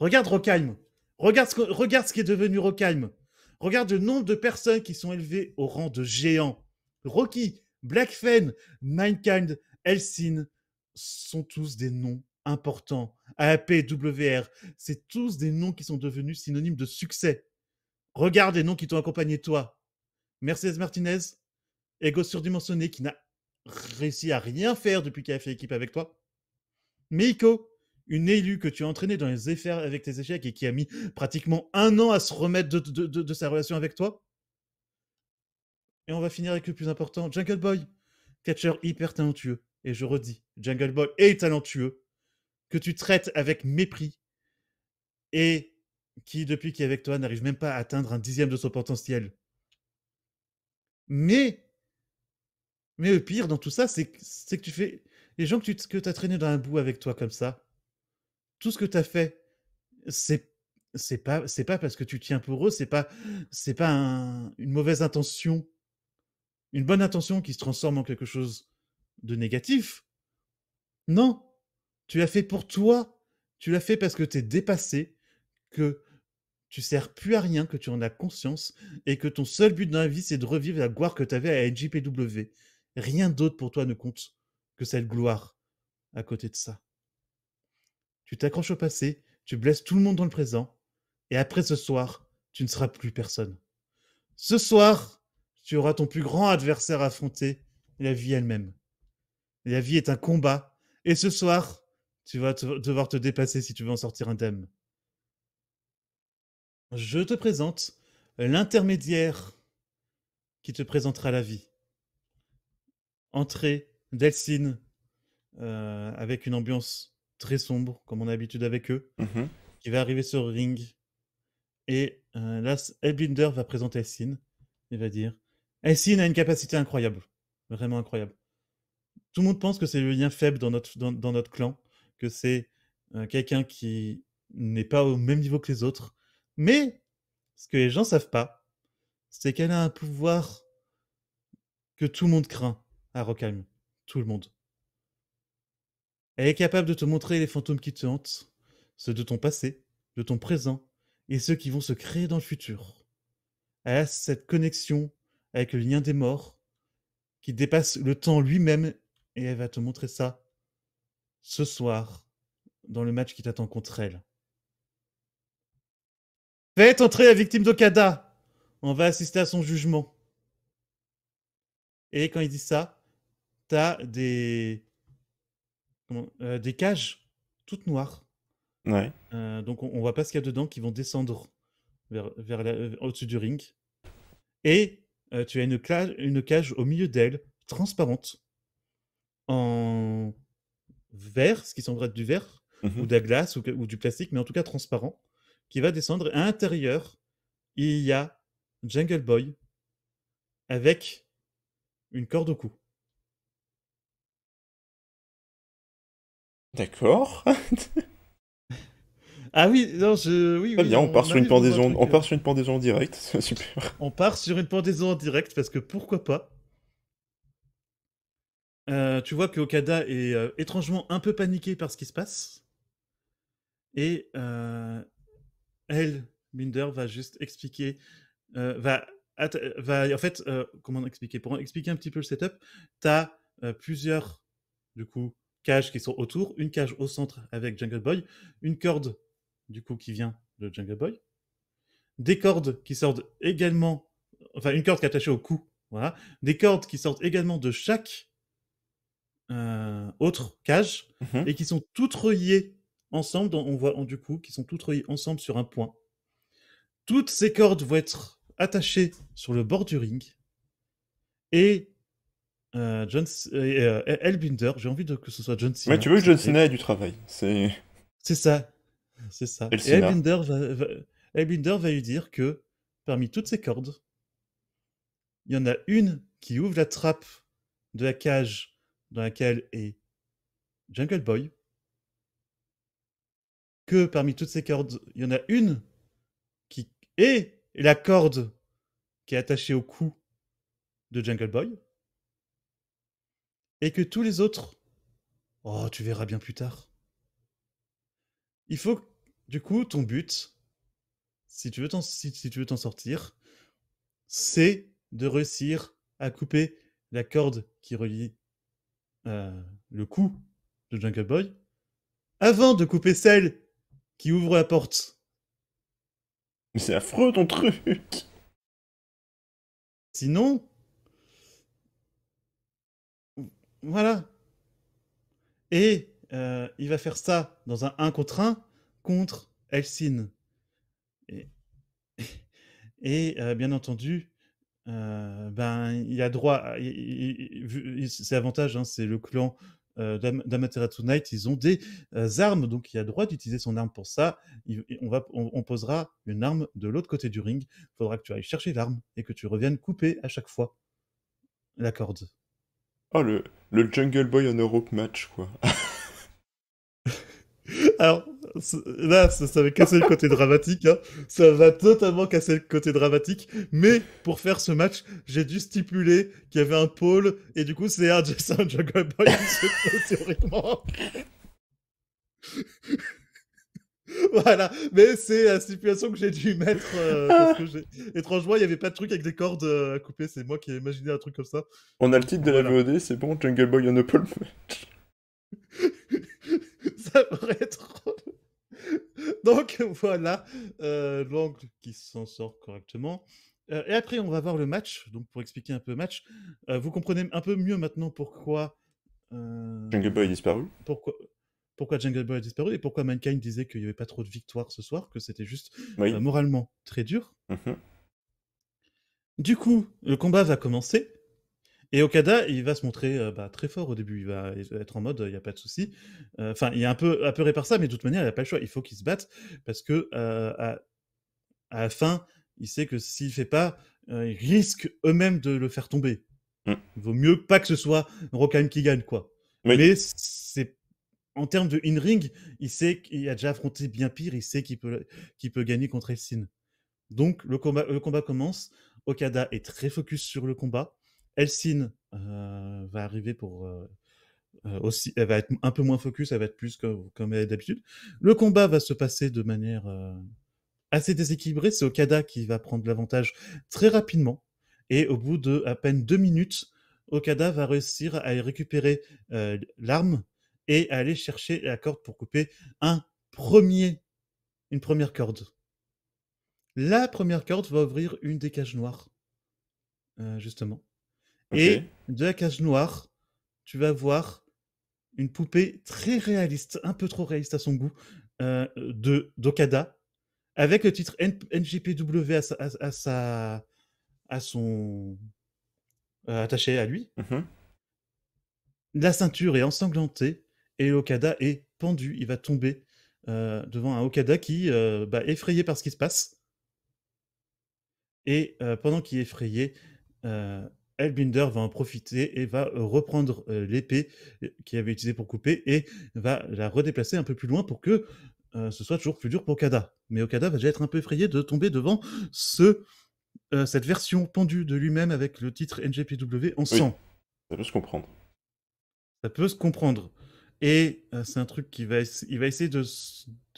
C: Regarde Rockheim. Regarde ce, regarde ce qui est devenu Rockheim. Regarde le nombre de personnes qui sont élevées au rang de géants. Rocky, Black Fan, Mankind, Elsin, sont tous des noms importants. AAP, WR, c'est tous des noms qui sont devenus synonymes de succès. Regarde les noms qui t'ont accompagné, toi. Mercedes Martinez, égo surdimensionné qui n'a réussi à rien faire depuis qu'elle a fait équipe avec toi. Meiko, une élue que tu as entraînée dans les effets avec tes échecs et qui a mis pratiquement un an à se remettre de, de sa relation avec toi. Et on va finir avec le plus important, Jungle Boy, catcheur hyper talentueux. Et je redis, Jungle Boy est talentueux, que tu traites avec mépris et qui, depuis qu'il est avec toi, n'arrive même pas à atteindre un dixième de son potentiel. Mais, mais le pire dans tout ça, c'est que tu fais. Les gens que tu as traînés dans un bout avec toi comme ça, tout ce que tu as fait, c'est c'est pas c'est pas parce que tu tiens pour eux, c'est pas c'est pas une mauvaise intention, une bonne intention qui se transforme en quelque chose de négatif. Non, tu l'as fait pour toi, tu l'as fait parce que tu es dépassé, que tu sers plus à rien, que tu en as conscience, et que ton seul but dans la vie, c'est de revivre la gloire que tu avais à NJPW. Rien d'autre pour toi ne compte que cette gloire à côté de ça. Tu t'accroches au passé, tu blesses tout le monde dans le présent, et après ce soir, tu ne seras plus personne. Ce soir, tu auras ton plus grand adversaire à affronter, la vie elle-même. La vie est un combat, et ce soir, tu vas devoir te dépasser si tu veux en sortir indemne. Je te présente l'intermédiaire qui te présentera la vie. Entrée d'Elsine euh, avec une ambiance très sombre, comme on a l'habitude avec eux, mhm. qui va arriver sur ring. Et euh, là, Elblinder va présenter Elsine. Il va dire Elsine a une capacité incroyable, vraiment incroyable. Tout le monde pense que c'est le lien faible dans notre, dans, notre clan, que c'est euh, quelqu'un qui n'est pas au même niveau que les autres, mais ce que les gens savent pas, c'est qu'elle a un pouvoir que tout le monde craint à Rockham. Tout le monde. Elle est capable de te montrer les fantômes qui te hantent, ceux de ton passé, de ton présent et ceux qui vont se créer dans le futur. Elle a cette connexion avec le lien des morts qui dépasse le temps lui-même et elle va te montrer ça ce soir dans le match qui t'attend contre elle. Faites entrer la victime d'Okada. On va assister à son jugement. Et quand il dit ça, t'as des euh, des cages toutes noires. Ouais. Euh, donc on, voit pas ce qu'il y a dedans qui vont descendre vers, vers euh, au-dessus du ring. Et tu as une, une cage au milieu d'elle, transparente, en verre, ce qui semblerait être du verre, mm-hmm. ou de la glace, ou, du plastique, mais en tout cas transparent qui va descendre. À l'intérieur, il y a Jungle Boy avec une corde au cou. D'accord. ah oui, non,
A: je. Oui, bien, on, part, sur une pendaison, on part euh. sur une en direct.
C: On part sur une pendaison en direct parce que pourquoi pas euh, tu vois que Okada est euh, étrangement un peu paniqué par ce qui se passe. Et elle, Binder va juste expliquer, euh, va, va, en fait, euh, comment expliquer Pour expliquer un petit peu le setup, tu as euh, plusieurs, du coup, cages qui sont autour, une cage au centre avec Jungle Boy, une corde, du coup, qui vient de Jungle Boy, des cordes qui sortent également, enfin, une corde qui est attachée au cou, voilà, des cordes qui sortent également de chaque autre cage mmh et qui sont toutes reliées ensemble, on voit du coup qu'ils sont toutes ensemble sur un point. Toutes ces cordes vont être attachées sur le bord du ring. Et Elbinder, euh, euh, euh, j'ai envie que ce soit John Cena. tu veux que John Cena ait du
A: travail. C'est
C: ça. C'est ça. Elbinder va lui dire que parmi toutes ces cordes, il y en a une qui ouvre la trappe de la cage dans laquelle est Jungle Boy parmi toutes ces cordes, il y en a une qui est la corde qui est attachée au cou de Jungle Boy. Et que tous les autres... Oh, tu verras bien plus tard. Il faut, du coup, ton but, si tu veux t'en si, sortir, c'est de réussir à couper la corde qui relie euh, le cou de Jungle Boy avant de couper celle qui ouvre la porte. c'est affreux ton truc Sinon... Voilà. Et euh, il va faire ça dans un 1 contre 1 contre Elsine. Et, et euh, bien entendu, euh, ben, il a droit, c'est avantage, hein, c'est le clan euh, d'Amatera Tonight, Knight, ils ont des euh, armes, donc il a le droit d'utiliser son arme pour ça. on, va, on, posera une arme de l'autre côté du ring. faudra que tu ailles chercher l'arme et que tu reviennes couper à chaque fois la corde.
A: Oh, le, le Jungle Boy en Europe match, quoi.
C: Alors, là, ça, va casser le côté dramatique. Hein. Ça va totalement casser le côté dramatique. Mais pour faire ce match, j'ai dû stipuler qu'il y avait un pôle. Et du coup, c'est un Jason Jungle Boy qui se théoriquement. voilà, mais c'est la stipulation que j'ai dû mettre. Euh, parce que Étrangement, il n'y avait pas de truc avec des cordes euh, à couper. C'est moi qui ai imaginé un truc comme ça.
A: On a le titre de la VOD, c'est bon, Jungle Boy a match.
C: ça pourrait être Donc voilà, euh, l'angle qui s'en sort correctement. Euh, et après, on va voir le match. Donc pour expliquer un peu le match, euh, vous comprenez un peu mieux maintenant pourquoi. Euh, Jungle Boy a disparu. Pourquoi, pourquoi Jungle Boy a disparu et pourquoi Mankind disait qu'il n'y avait pas trop de victoires ce soir, que c'était juste moralement très dur. Mhm. Du coup, le combat va commencer. Et Okada, il va se montrer euh, bah, très fort au début. Il va être en mode, il n'y a pas de souci. Euh, enfin, il est un peu apeuré par ça, mais de toute manière, il n'a pas le choix. Il faut qu'il se batte parce que euh, à, la fin, il sait que s'il ne fait pas, ils risquent eux-mêmes de le faire tomber. Mm. vaut mieux pas que ce soit Rokan qui gagne, quoi. Mais c'est en termes de in-ring, il sait qu'il a déjà affronté bien pire. Il sait qu'il peut, peut gagner contre Elsin. Donc, le combat, le combat commence. Okada est très focus sur le combat. Elsine euh, va arriver pour euh, euh, aussi, elle va être un peu moins focus, elle va être plus comme, elle est d'habitude. Le combat va se passer de manière assez déséquilibrée. C'est Okada qui va prendre l'avantage très rapidement. Et au bout de à peine deux minutes, Okada va réussir à récupérer l'arme et à aller chercher la corde pour couper un premier, une première corde. La première corde va ouvrir une des cages noires, justement. Et de la cage noire, tu vas voir une poupée très réaliste, un peu trop réaliste à son goût, euh, de d'Okada, avec le titre NGPW à sa, à, son euh, attaché à lui. Mmh la ceinture est ensanglantée et Okada est pendu. Il va tomber euh, devant un Okada qui bah, est effrayé par ce qui se passe. Et pendant qu'il est effrayé, binder va en profiter et va euh, reprendre euh, l'épée euh, qu'il avait utilisée pour couper et va la redéplacer un peu plus loin pour que ce soit toujours plus dur pour Okada. Mais Okada va déjà être un peu effrayé de tomber devant ce, cette version pendue de lui-même avec le titre NGPW en sang. ça peut se comprendre. Ça peut se comprendre. Et c'est un truc qui va, il va essayer de,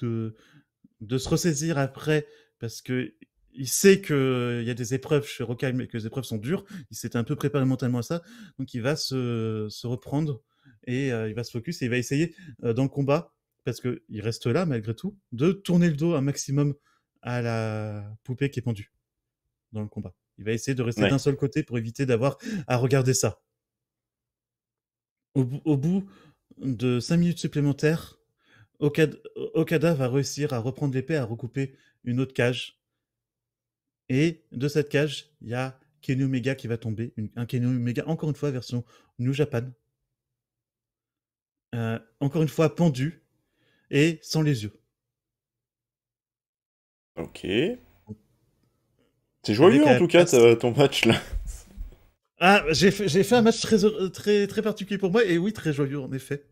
C: de se ressaisir après parce que il sait qu'il euh, y a des épreuves chez Rocaille, mais que les épreuves sont dures. Il s'est un peu préparé mentalement à ça, donc il va se, reprendre et euh, il va se focus et il va essayer euh, dans le combat parce qu'il il reste là malgré tout de tourner le dos un maximum à la poupée qui est pendue dans le combat. Il va essayer de rester d'un seul côté pour éviter d'avoir à regarder ça. Au, bout de cinq minutes supplémentaires, Okada va réussir à reprendre l'épée, à recouper une autre cage et de cette cage, il y a Kenny Omega qui va tomber. un Kenny Omega, encore une fois, version New Japan. Euh, encore une fois, pendu et sans les yeux.
A: Ok. C'est joyeux en tout cas ton match là.
C: Ah, j'ai fait, un match très, très, particulier pour moi et oui, très joyeux en effet.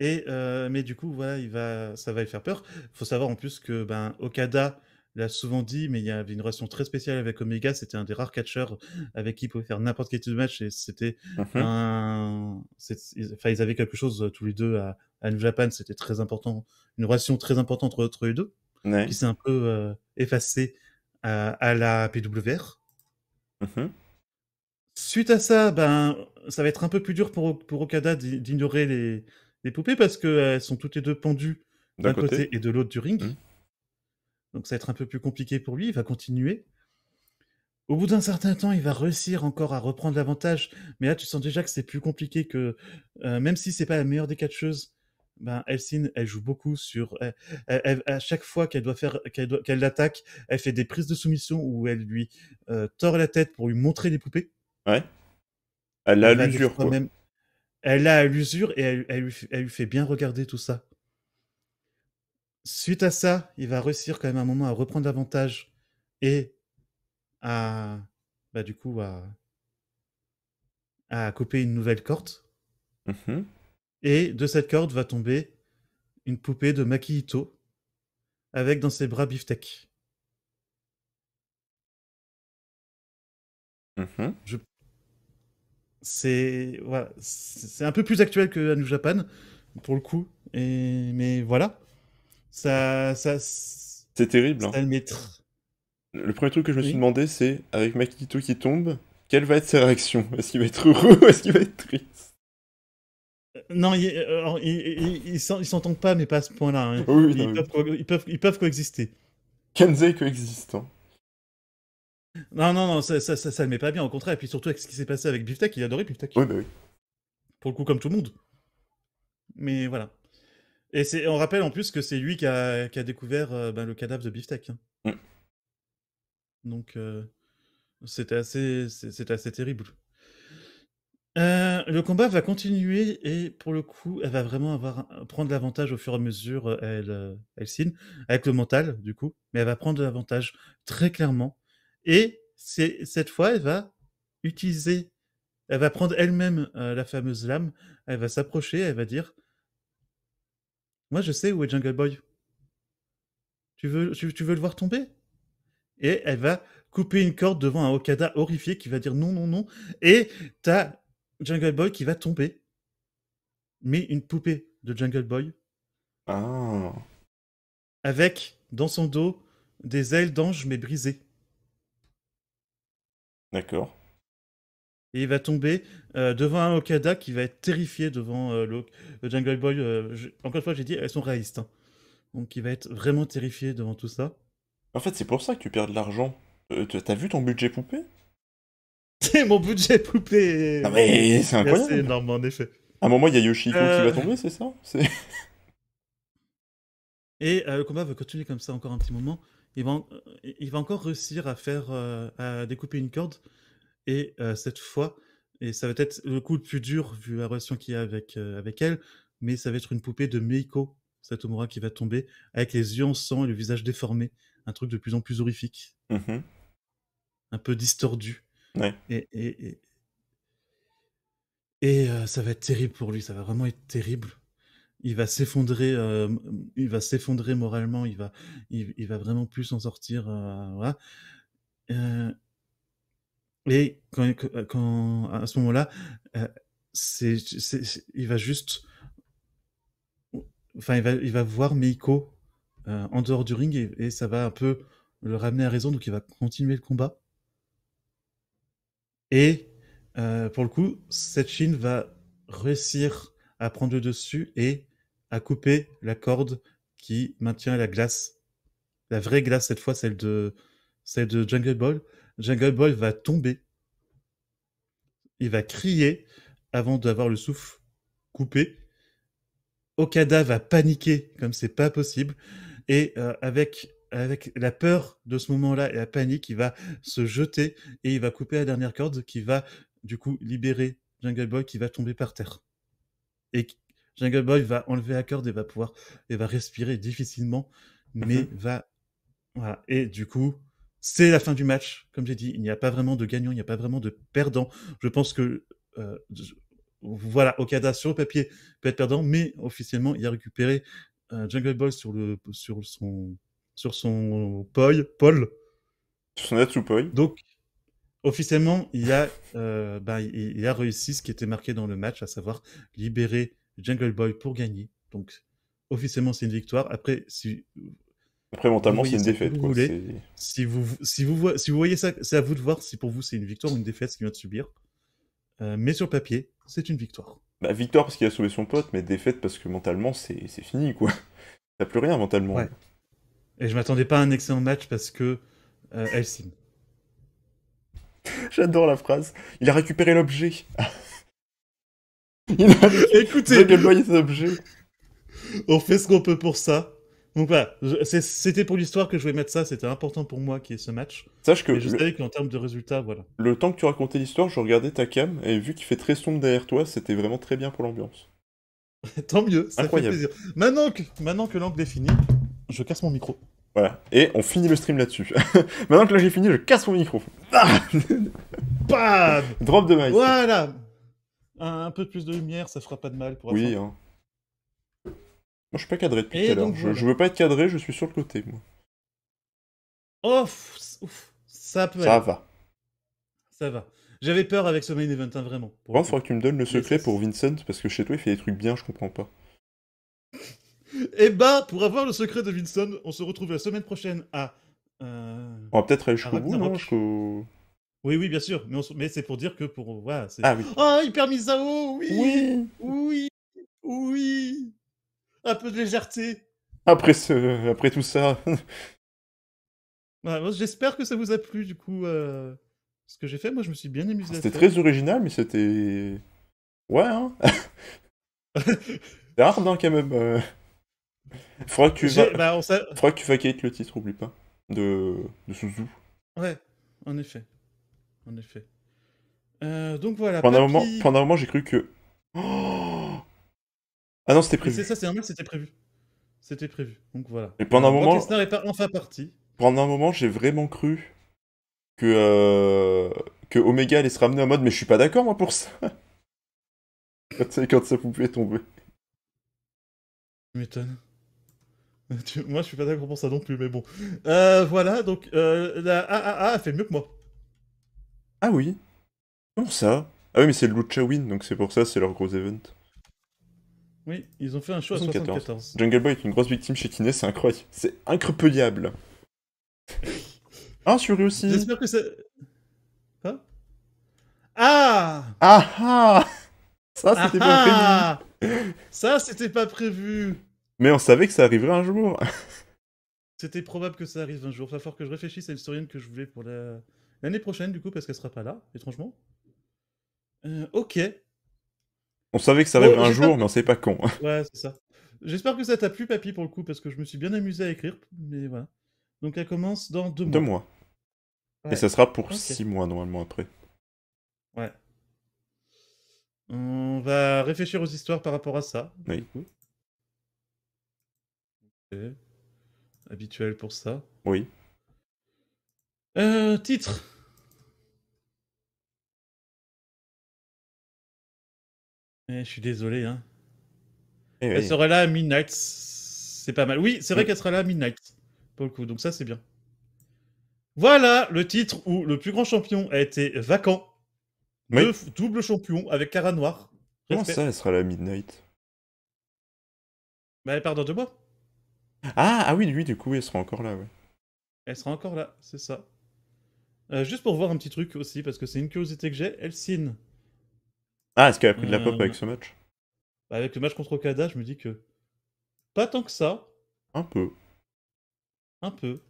C: Et euh, mais du coup, voilà, il va, ça va lui faire peur. Il faut savoir en plus que ben, Okada l'a souvent dit, mais il y avait une relation très spéciale avec Omega. C'était un des rares catcheurs avec qui il pouvait faire n'importe quel type de match. Et c'était mmh Enfin, ils avaient quelque chose euh, tous les deux à, New Japan. C'était très important. Une relation très importante entre, eux deux. Qui s'est un peu effacé euh, effacée à, la PWR. Mmh Suite à ça, ben, ça va être un peu plus dur pour, Okada d'ignorer les, poupées parce qu'elles euh, sont toutes les deux pendues d'un côté. et de l'autre du ring. Mmh. Donc ça va être un peu plus compliqué pour lui, il va continuer. Au bout d'un certain temps, il va réussir encore à reprendre l'avantage, mais là tu sens déjà que c'est plus compliqué que euh, même si c'est pas la meilleure des catcheuses, ben Elsine, elle joue beaucoup sur à chaque fois qu'elle doit faire qu'elle l'attaque, elle fait des prises de soumission où elle lui euh, tord la tête pour lui montrer les poupées.
A: Ouais. Elle a l'usure quoi. Même...
C: Elle a l'usure et elle lui fait bien regarder tout ça suite à ça, il va réussir quand même un moment à reprendre l'avantage et à, bah, du coup, à, à couper une nouvelle corde. Mm-hmm. Et de cette corde va tomber une poupée de Makihito avec dans ses bras Beeftek. Mm-hmm. Je... C'est c'est un peu plus actuel que New Japan pour le coup, et... mais voilà. Ça, ça c'est
A: terrible. Ça hein. le, le premier truc que je me suis demandé, c'est avec Makito qui tombe, quelle va être sa réaction Est-ce qu'il va être heureux ou est-ce qu'il va être triste
C: euh, Non, il, euh, ils s'entendent pas, mais pas à ce point-là. Hein. ils, peuvent, ils, peuvent, coexister. coexistant. Non, non, non, ça, ça, ça, met pas bien, au contraire. Et puis surtout avec ce qui s'est passé avec Biftek, il adorait Biftek. Oui, bah oui. Pour le coup, comme tout le monde. Mais voilà. Et c'est, on rappelle en plus que c'est lui qui a, découvert euh, ben, le cadavre de Biftek. Hein. Mm. Donc, euh, c'était assez, c'était assez terrible. Euh, le combat va continuer et pour le coup, elle va vraiment avoir, prendre l'avantage au fur et à mesure. Elle, elle signe avec le mental, du coup, mais elle va prendre l'avantage très clairement. Et c'est, cette fois, elle va utiliser, elle va prendre elle-même la fameuse lame, elle va s'approcher, elle va dire moi, je sais où est Jungle Boy. Tu veux, tu, veux le voir tomber Et elle va couper une corde devant un Okada horrifié qui va dire non, non, non. Et t'as Jungle Boy qui va tomber. Mais une poupée de Jungle Boy. Ah. Avec, dans son dos, des ailes d'ange mais brisées. D'accord et il va tomber euh, devant un Okada qui va être terrifié devant euh, le, Jungle Boy. Euh, encore une fois, j'ai dit, elles sont réalistes. Hein. Donc il va être vraiment terrifié devant tout ça.
A: En fait, c'est pour ça que tu perds de l'argent. T'as vu ton budget poupée
C: C'est mon budget poupée ah, mais c'est incroyable C'est énorme en effet. À un
A: moment, il y a Yoshiko qui va tomber, c'est ça
C: Et le combat va continuer comme ça encore un petit moment. Il va, il va encore réussir à faire à découper une corde. Et cette fois, et ça va être le coup le plus dur vu la relation qu'il y a avec, avec elle, mais ça va être une poupée de Meiko Satomura qui va tomber avec les yeux en sang et le visage déformé. Un truc de plus en plus horrifique. Mmh Un peu distordu. Et, et, et... ça va être terrible pour lui, ça va vraiment être terrible il va s'effondrer il va s'effondrer moralement il va il, va vraiment plus s'en sortir voilà. Et quand, euh, à ce moment-là, euh, il va juste. Enfin, il va, voir Meiko euh, en dehors du ring et, ça va un peu le ramener à raison, donc il va continuer le combat. Et pour le coup, cette chine va réussir à prendre le dessus et à couper la corde qui maintient la glace. La vraie glace cette fois, celle de, celle de Jungle Ball, Jungle Boy va tomber. Il va crier avant d'avoir le souffle coupé. Okada va paniquer comme c'est pas possible. Et euh, avec, avec la peur de ce moment-là et la panique, il va se jeter et il va couper la dernière corde qui va du coup libérer Jungle Boy qui va tomber par terre. Et Jungle Boy va enlever la corde et va pouvoir et va respirer difficilement, mais mhm. va voilà. Et du coup, c'est la fin du match, comme j'ai dit. Il n'y a pas vraiment de gagnant, il n'y a pas vraiment de perdant. Je pense que euh, voilà, Okada sur le papier peut être perdant, mais officiellement, il a récupéré euh, Jungle Boy sur, le, sur son, sur son poil Paul. Sur son Donc, officiellement, il a, euh, bah, il, a réussi ce qui était marqué dans le match, à savoir libérer Jungle Boy pour gagner. Donc, officiellement, c'est une victoire. Après, si
A: après, mentalement, c'est une défaite. Quoi. Si, vous,
C: si, vous, si vous voyez ça, c'est à vous de voir si pour vous c'est une victoire ou une défaite ce qu'il vient de subir. Euh, mais sur papier, c'est une victoire.
A: Bah, victoire parce qu'il a sauvé son pote, mais défaite parce que mentalement, c'est fini, quoi. T'as plus rien mentalement. Ouais.
C: Et je m'attendais pas à un excellent match parce que euh,
A: J'adore la phrase. Il a récupéré l'objet. Il a... Écoutez,
C: objet. On fait ce qu'on peut pour ça. Donc voilà, c'était pour l'histoire que je voulais mettre ça, c'était important pour moi qui est ce match. Sache que. Et je savais qu'en termes de résultats, voilà.
A: Le temps que tu racontais l'histoire, je regardais ta cam, et vu qu'il fait très sombre derrière toi, c'était vraiment très bien pour l'ambiance. Tant mieux, ça Incroyable. fait
C: plaisir. Maintenant que, maintenant que l'angle est fini, je casse mon
A: micro. Voilà, et on finit le stream là-dessus. maintenant que l'angle j'ai fini, je casse mon micro. Ah Bam Drop de mic. Voilà
C: un, peu plus de lumière, ça fera pas de mal pour
A: Oui, hein. Je je suis pas cadré depuis tout à l'heure. Je, ne veux pas être cadré, je suis sur le côté, moi.
C: Oh, ça peut Ça va. Ça va. J'avais peur avec ce main event, hein, vraiment.
A: Pour il faudra que tu me donnes le secret pour Vincent, parce que chez toi, il fait des trucs bien, je comprends pas.
C: Eh ben, pour avoir le secret de Vincent, on se retrouve la semaine prochaine à... Euh, on va peut-être aller jusqu'au bout, non Oui, oui, bien sûr, mais, mais c'est pour dire que pour... Voilà, ah oui. Oh, Hyper Misao, oui Oui Oui, oui un peu de légèreté.
A: Après, ce... Après tout ça.
C: Bah, j'espère que ça vous a plu, du coup. Euh, ce que j'ai fait, moi, je me suis bien amusé. c'était très
A: original, mais c'était. Ouais, hein. C'est rare, non, hein, quand même. Euh. Faudra que tu vas. Bah, que tu le titre, oublie pas. De, de Suzu.
C: Ouais, en effet. En effet. Euh, donc voilà. Pendant, un moment,
A: pendant un moment, j'ai cru que. Oh ah non, c'était prévu. C'est ça,
C: c'est normal, c'était prévu. C'était prévu. Donc voilà. Et pendant un moment. est pas enfin parti.
A: Pendant un moment, j'ai vraiment cru que, euh, que Omega allait se ramener en mode mais je suis pas d'accord moi pour ça. quand, quand sa poupée est tombée.
C: Tu m'étonnes. Moi je suis pas d'accord pour ça non plus, mais bon. Euh, voilà, donc euh, la AAA a fait mieux que moi. Ah oui
A: Comment ça Ah oui, mais c'est le Lucha Win, donc c'est pour ça, c'est leur gros event.
C: Oui, ils ont fait un choix à 74.
A: Jungle Boy est une grosse victime chez Kiné, c'est incroyable. C'est incroyable.
C: ah, je suis aussi. J'espère que ça. Ah hein ah Ah ah Ça, c'était pas ah prévu. Ah ça, c'était pas prévu.
A: Mais on savait que ça arriverait un jour.
C: c'était probable que ça arrive un jour. Il va que je réfléchisse à une historienne que je voulais pour la... l'année prochaine, du coup, parce qu'elle sera pas là, étrangement. Euh, ok.
A: On savait que ça arriverait un jour, mais on sait pas quand.
C: ouais, c'est ça. J'espère que ça t'a plu, papy, pour le coup, parce que je me suis bien amusé à écrire, mais voilà. Donc elle commence dans deux mois. Deux mois.
A: Et ça sera pour six mois, normalement, après.
C: Ouais. On va réfléchir aux histoires par rapport à ça. Oui. Habituel pour ça. Oui. Euh, titre. Eh, je suis désolé. Hein. Eh elle sera là à midnight. C'est pas mal. Oui, c'est vrai qu'elle sera là à midnight. Pour le coup, donc ça, c'est bien. Voilà le titre où le plus grand champion a été vacant. double champion avec Cara Noir. Comment ça, elle
A: sera là à midnight
C: Bah, elle part dans deux mois.
A: Ah, ah oui, lui, du coup, elle sera encore là, ouais.
C: Elle sera encore là, c'est ça. Euh, juste pour voir un petit truc aussi, parce que c'est une curiosité que j'ai, Elsine
A: ah, est-ce qu'elle a pris de la pop euh, avec ce match
C: bah, Avec le match contre Okada, je me dis que. Pas tant que ça. Un peu. Un peu.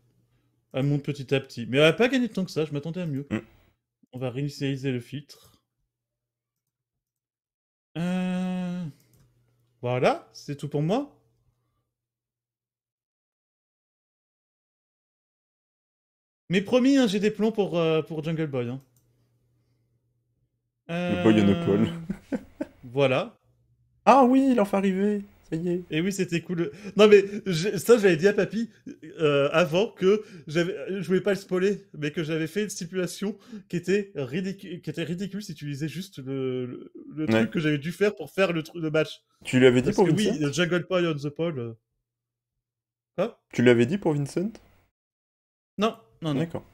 C: Elle monte petit à petit. Mais elle n'a pas gagné tant que ça, je m'attendais à mieux. Mm. On va réinitialiser le filtre. Euh, voilà, c'est tout pour moi. Mais promis, hein, j'ai des plans pour, euh, pour Jungle Boy. Hein. Le euh, pole. voilà. Ah oui, il arrivé. Ça y est. Et oui, c'était cool. Non, mais ça, j'avais dit à Papy euh, avant que j'avais, je voulais pas le spoiler, mais que j'avais fait une stipulation qui était, ridicule, qui était ridicule si tu lisais juste le, truc que j'avais dû faire pour faire le, match. Euh. Tu l'avais dit pour Vincent Oui, Jungle boy on the Pole.
A: Tu l'avais dit pour Vincent
C: Non, non, non. D'accord.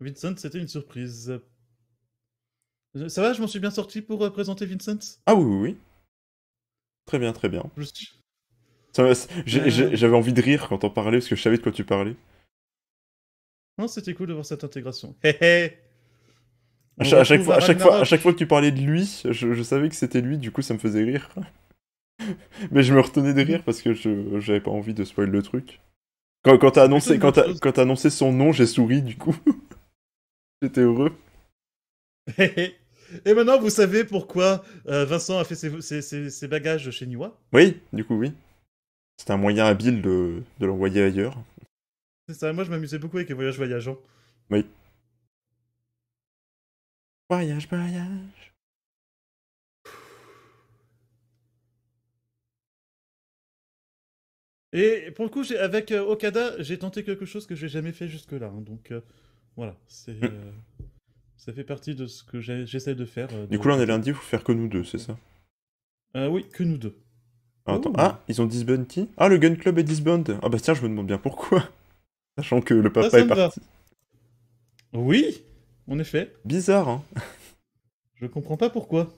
C: Vincent, c'était une surprise. Euh, ça va, je m'en suis bien sorti pour euh, présenter Vincent Ah oui, oui, oui. Très bien, très bien. Euh. J'avais
A: envie de rire quand t'en parlais parce que je savais de quoi tu parlais.
C: Non, c'était cool de voir cette intégration. Hé hé à, chaque, fois, à, chaque
A: fois, que tu parlais de lui, je, savais que c'était lui, du coup ça me faisait rire. Mais je me retenais de rire parce que je j'avais pas envie de spoiler le truc. Quand, quand t'as annoncé, annoncé son nom, j'ai souri du coup. J'étais heureux.
C: Et maintenant, vous savez pourquoi euh, Vincent a fait ses, bagages chez Niwa
A: Oui, du coup, oui. C'était un moyen habile de, l'envoyer ailleurs.
C: C'est ça, moi je m'amusais beaucoup avec les voyages voyageurs. Oui. Voyage,
A: voyage.
C: Et pour le coup, avec euh, Okada, j'ai tenté quelque chose que je n'ai jamais fait jusque-là. Hein, donc euh, voilà, c'est. Hmm ça fait partie de ce que j'essaie de faire. Du coup, là, on est
A: lundi, il faut faire que nous deux, c'est ça euh, Oui, que nous deux. Ah, attends. ah, ils ont disband qui Ah, le Gun Club est disband Ah, bah tiens, je me demande bien pourquoi. Sachant que le papa est parti.
C: Oui, en effet. Bizarre, hein Je comprends pas pourquoi.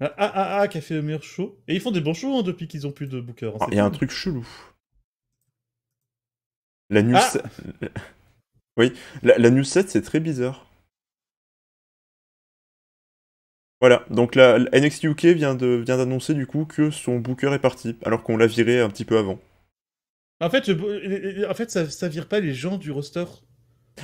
C: Ah, ah, ah, ah café au meilleur show. Et ils font des bons shows hein, depuis qu'ils ont plus de Booker. Hein, ah, il y a un truc chelou.
A: La news. Ah oui, la, la news 7, c'est très bizarre. Voilà, donc la, NXT UK vient d'annoncer du coup que son booker est parti, alors qu'on l'a viré un petit peu avant.
C: En fait, en fait ça, ça vire pas les gens du roster.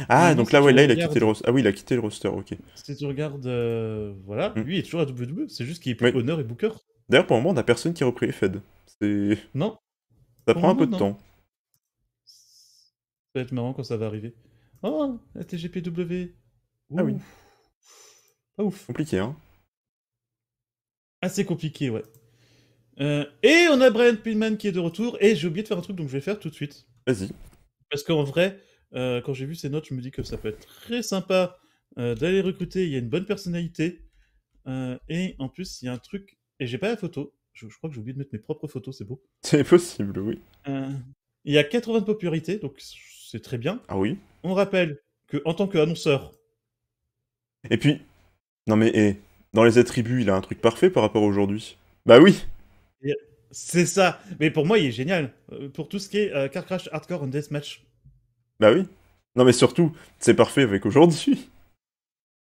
C: Ah, donc là, ouais, là, il a quitté le
A: roster. Ah oui, il a quitté le roster, ok.
C: Si tu regardes, euh, voilà, mm. lui, il est toujours à WWE, c'est juste qu'il est plus honneur et booker.
A: D'ailleurs, pour le moment, on a personne qui a repris les C'est... Non. Ça prend un peu de temps.
C: Ça va être marrant quand ça va arriver. Oh, la TGPW. Ah oui. Pas ouf. Compliqué, hein assez compliqué, ouais. Euh, et on a Brian Pillman qui est de retour. Et j'ai oublié de faire un truc, donc je vais le faire tout de suite. Vas-y. Parce qu'en vrai, euh, quand j'ai vu ces notes, je me dis que ça peut être très sympa euh, d'aller recruter. Il y a une bonne personnalité. et en plus, il y a un truc. Et j'ai pas la photo. Je, crois que j'ai oublié de mettre mes propres photos, c'est beau.
A: C'est possible, oui.
C: il y a 80 de popularité, donc c'est très bien. Ah oui. On rappelle que en tant qu'annonceur.
A: Et puis. Non mais, et... Dans les attributs, il a un truc parfait par rapport à aujourd'hui. Bah
C: oui C'est ça Mais pour moi, il est génial. Euh, pour tout ce qui est euh, Car Crash Hardcore and Deathmatch.
A: Bah oui Non mais surtout, c'est parfait avec aujourd'hui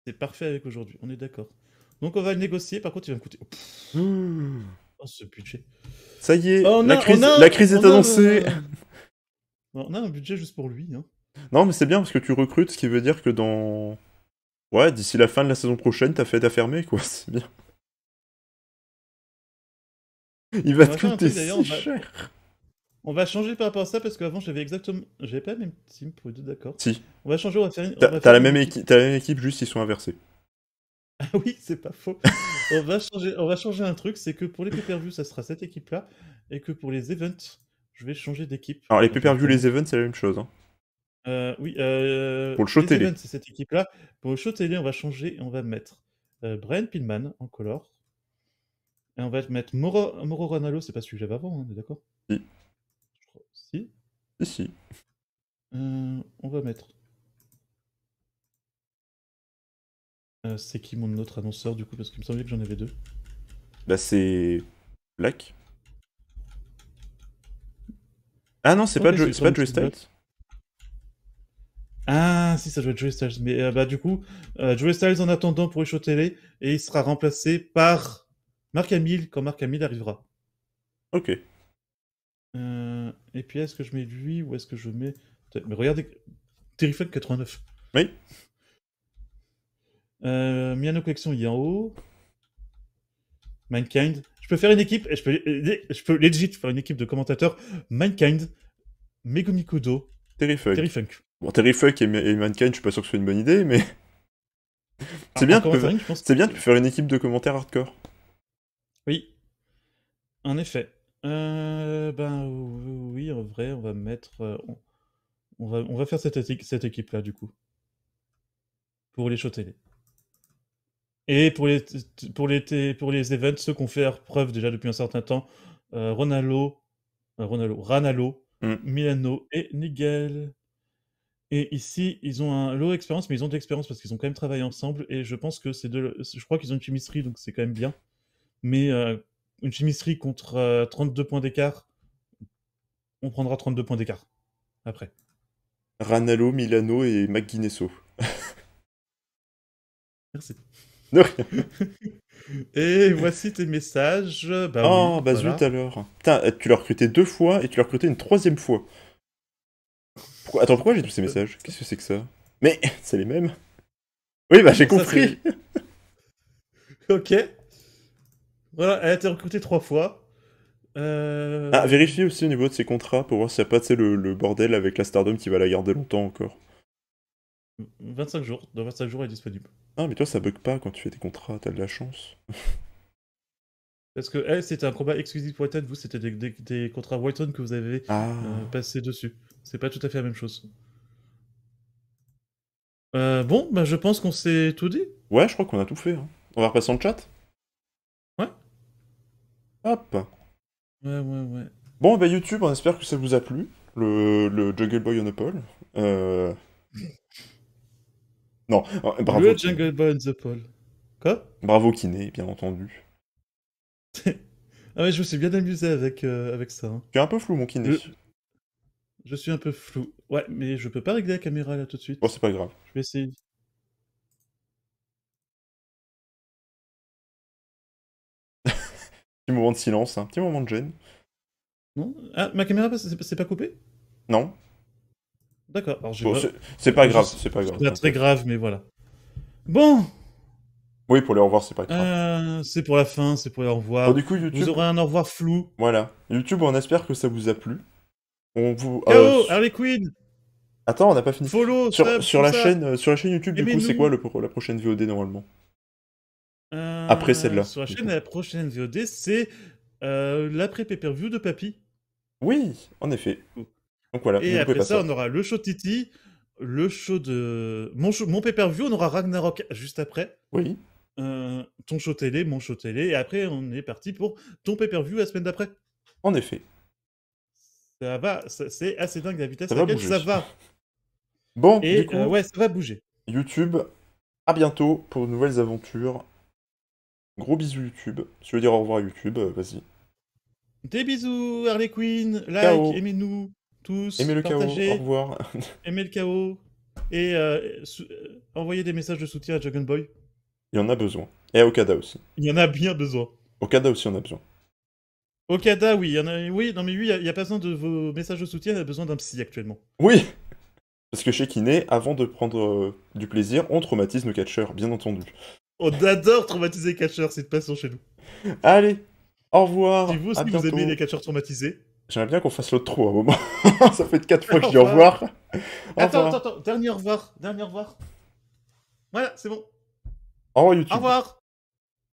C: C'est parfait avec aujourd'hui, on est d'accord. Donc on va le négocier, par contre il va me coûter... Oh, ce budget. Ça y est, oh, la, crise, est annoncée. On a, un budget juste pour lui. Hein.
A: Non, mais c'est bien parce que tu recrutes, ce qui veut dire que dans Ouais, d'ici la fin de la saison prochaine, t'as fait à fermer, quoi. C'est bien.
B: Il va te coûter si on va...
C: cher. On va changer par rapport à ça parce qu'avant j'avais exactement. J'avais pas la même team pour les deux, d'accord Si. On va changer, on va faire une. T'as la, même
A: équipe, juste ils sont inversés. Ah
C: oui, c'est pas faux. on, va changer, on va changer un truc, c'est que pour les pay-per-view, ça sera cette équipe-là, et que pour les events, je vais changer d'équipe. Alors les pay-per-view, les
A: events, c'est la même chose. Hein.
C: Euh, oui, euh, Pour le show c'est cette équipe-là. Pour le show on va changer et on va mettre euh, Brian Pillman en color. Et on va mettre Moro, Moro c'est pas celui que j'avais avant, hein, on est d'accord Si. Je crois... Si. Ici. Euh, on va mettre. Euh, c'est qui mon autre annonceur du coup Parce qu'il me semblait que j'en avais deux.
A: Bah, c'est. Black. Ah non, c'est oh, pas, Joy
C: ah, si, ça jouait Joey Styles. Mais euh, bah, du coup, euh, Joy Styles en attendant pour les et il sera remplacé par Marc Hamill quand Marc Hamill arrivera. Ok. Euh, et puis, est-ce que je mets lui ou est-ce que je mets. Mais regardez, Terrified 89. Oui. Miano Collection, il est en haut. Mankind. Je peux faire une équipe, je peux, je peux legit faire une équipe de commentateurs. Mankind, Megumi Kudo, Terry Funk.
A: Bon, et, Mankind, je suis pas sûr que ce soit une bonne idée, mais. Ah, c'est bien, que bien, tu faire une équipe de commentaires hardcore.
C: Oui. En effet. Euh, ben oui, en vrai, on va mettre. Euh, on, va, on va faire cette, cette équipe-là, du coup. Pour les shows télé. Et pour les, pour les, pour les events, ceux qu'on fait preuve déjà depuis un certain temps, euh, ronaldo Ronaldo, Ronaldo, Mm. Milano et Nigel. Et ici, ils ont un lot d'expérience, mais ils ont de l'expérience parce qu'ils ont quand même travaillé ensemble. Et je pense que c'est de. Je crois qu'ils ont une chimistrie, donc c'est quand même bien. Mais euh, une chimistrie contre 32 euh, points d'écart, on prendra 32 points d'écart après.
A: Ranallo, Milano et McGuinnesso. Merci.
C: et voici tes messages. oh, bah, ah, bah zut alors.
A: Putain, euh, tu l'as recruté deux fois et tu l'as recruté une troisième fois. Pourquoi... Attends, pourquoi j'ai tous ces messages Qu'est-ce que c'est que ça Mais c'est les mêmes. Oui,
C: bah j'ai compris. ok. Voilà, elle a été recrutée trois fois. Euh... Ah,
A: vérifie aussi au niveau de ses contrats pour voir s'il n'y a pas le, le bordel avec la Stardom qui va la garder longtemps encore.
C: 25 jours, dans 25 jours elle est disponible.
A: Ah, mais toi, ça bug pas quand tu fais des contrats, t'as de la chance.
C: Parce que elle, eh, c'était un combat exclusif Whitehead, vous, c'était des, contrats Whitehead que vous avez euh, ah. passé dessus. C'est pas tout à fait la même chose. Euh, bon, bah, je pense qu'on s'est tout dit. Ouais, je crois qu'on a tout fait. Hein. On va repasser en chat Ouais.
A: Hop.
B: Ouais, ouais, ouais.
A: Bon, bah YouTube, on espère que ça vous a plu, le, le Juggle Boy on Apple. Euh, non, euh, bravo. Jungle Quoi Bravo Kiné, bien entendu.
C: ah mais je me suis bien amusé avec, euh, avec ça. Hein. Tu es un peu flou mon Kiné. Je suis un peu flou. Ouais, mais je peux pas régler la caméra là tout de suite. Bon, oh, c'est pas grave. Je vais essayer. petit
A: moment de silence, un hein. petit moment de gêne.
C: Non Ah, ma caméra, c'est pas coupé Non, D'accord. c'est pas grave, c'est pas grave. C'est pas très grave, mais voilà. Bon.
A: Oui, pour les revoir, c'est pas
C: grave. Euh, c'est pour la fin, c'est pour les au revoir. du coup, YouTube... Vous aurez un au revoir flou.
A: Voilà. YouTube, on espère que ça vous a plu. On vous. Euh...
C: Harley Quinn.
A: Attends, on n'a pas fini. Follow, sur, la chaîne, euh, sur la chaîne YouTube, du coup, c'est quoi le, la prochaine VOD normalement
C: euh, Après celle-là. Sur la chaîne, la prochaine VOD, c'est l'après pay-per-view de Papy. Oui, en effet voilà. Et après ça, on aura le show Titi, le show de. Mon, mon pay-per-view, on aura Ragnarok juste après. Oui. Euh, ton show télé, mon show télé. Et après, on est parti pour ton pay-per-view la semaine d'après. En effet. Ça va, c'est assez dingue la vitesse à laquelle ça va. Bon, du coup, euh, ouais, ça va bouger. YouTube, à
A: bientôt pour de nouvelles aventures. Gros bisous YouTube. Si tu veux dire au revoir à YouTube, euh, vas-y.
C: Des bisous, Harley Quinn, like, aimez-nous tous. Aimez le chaos, au aimez le chaos et euh, euh, envoyez des messages de soutien à Dragon Boy.
A: Il y en a besoin. Et à Okada aussi. Il y en a bien besoin. Okada aussi, on a besoin.
C: Okada, oui, il y en a. Oui, non, mais oui, il n'y a, pas besoin de vos messages de soutien, il a besoin d'un psy actuellement.
A: Oui Parce que chez Kiné, avant de prendre euh, du plaisir, on traumatise nos catcheurs, bien entendu.
C: On adore traumatiser les catcheurs, c'est de passion chez nous. Allez, au revoir. dites vous, si vous aimez les
A: catcheurs traumatisés, J'aimerais bien qu'on fasse l'autre trou à un moment. ça fait 4 fois que je dis au revoir.
C: Attends, attends, attends. Dernier au revoir. Dernier au revoir. Voilà, c'est bon. Au revoir YouTube. Au revoir.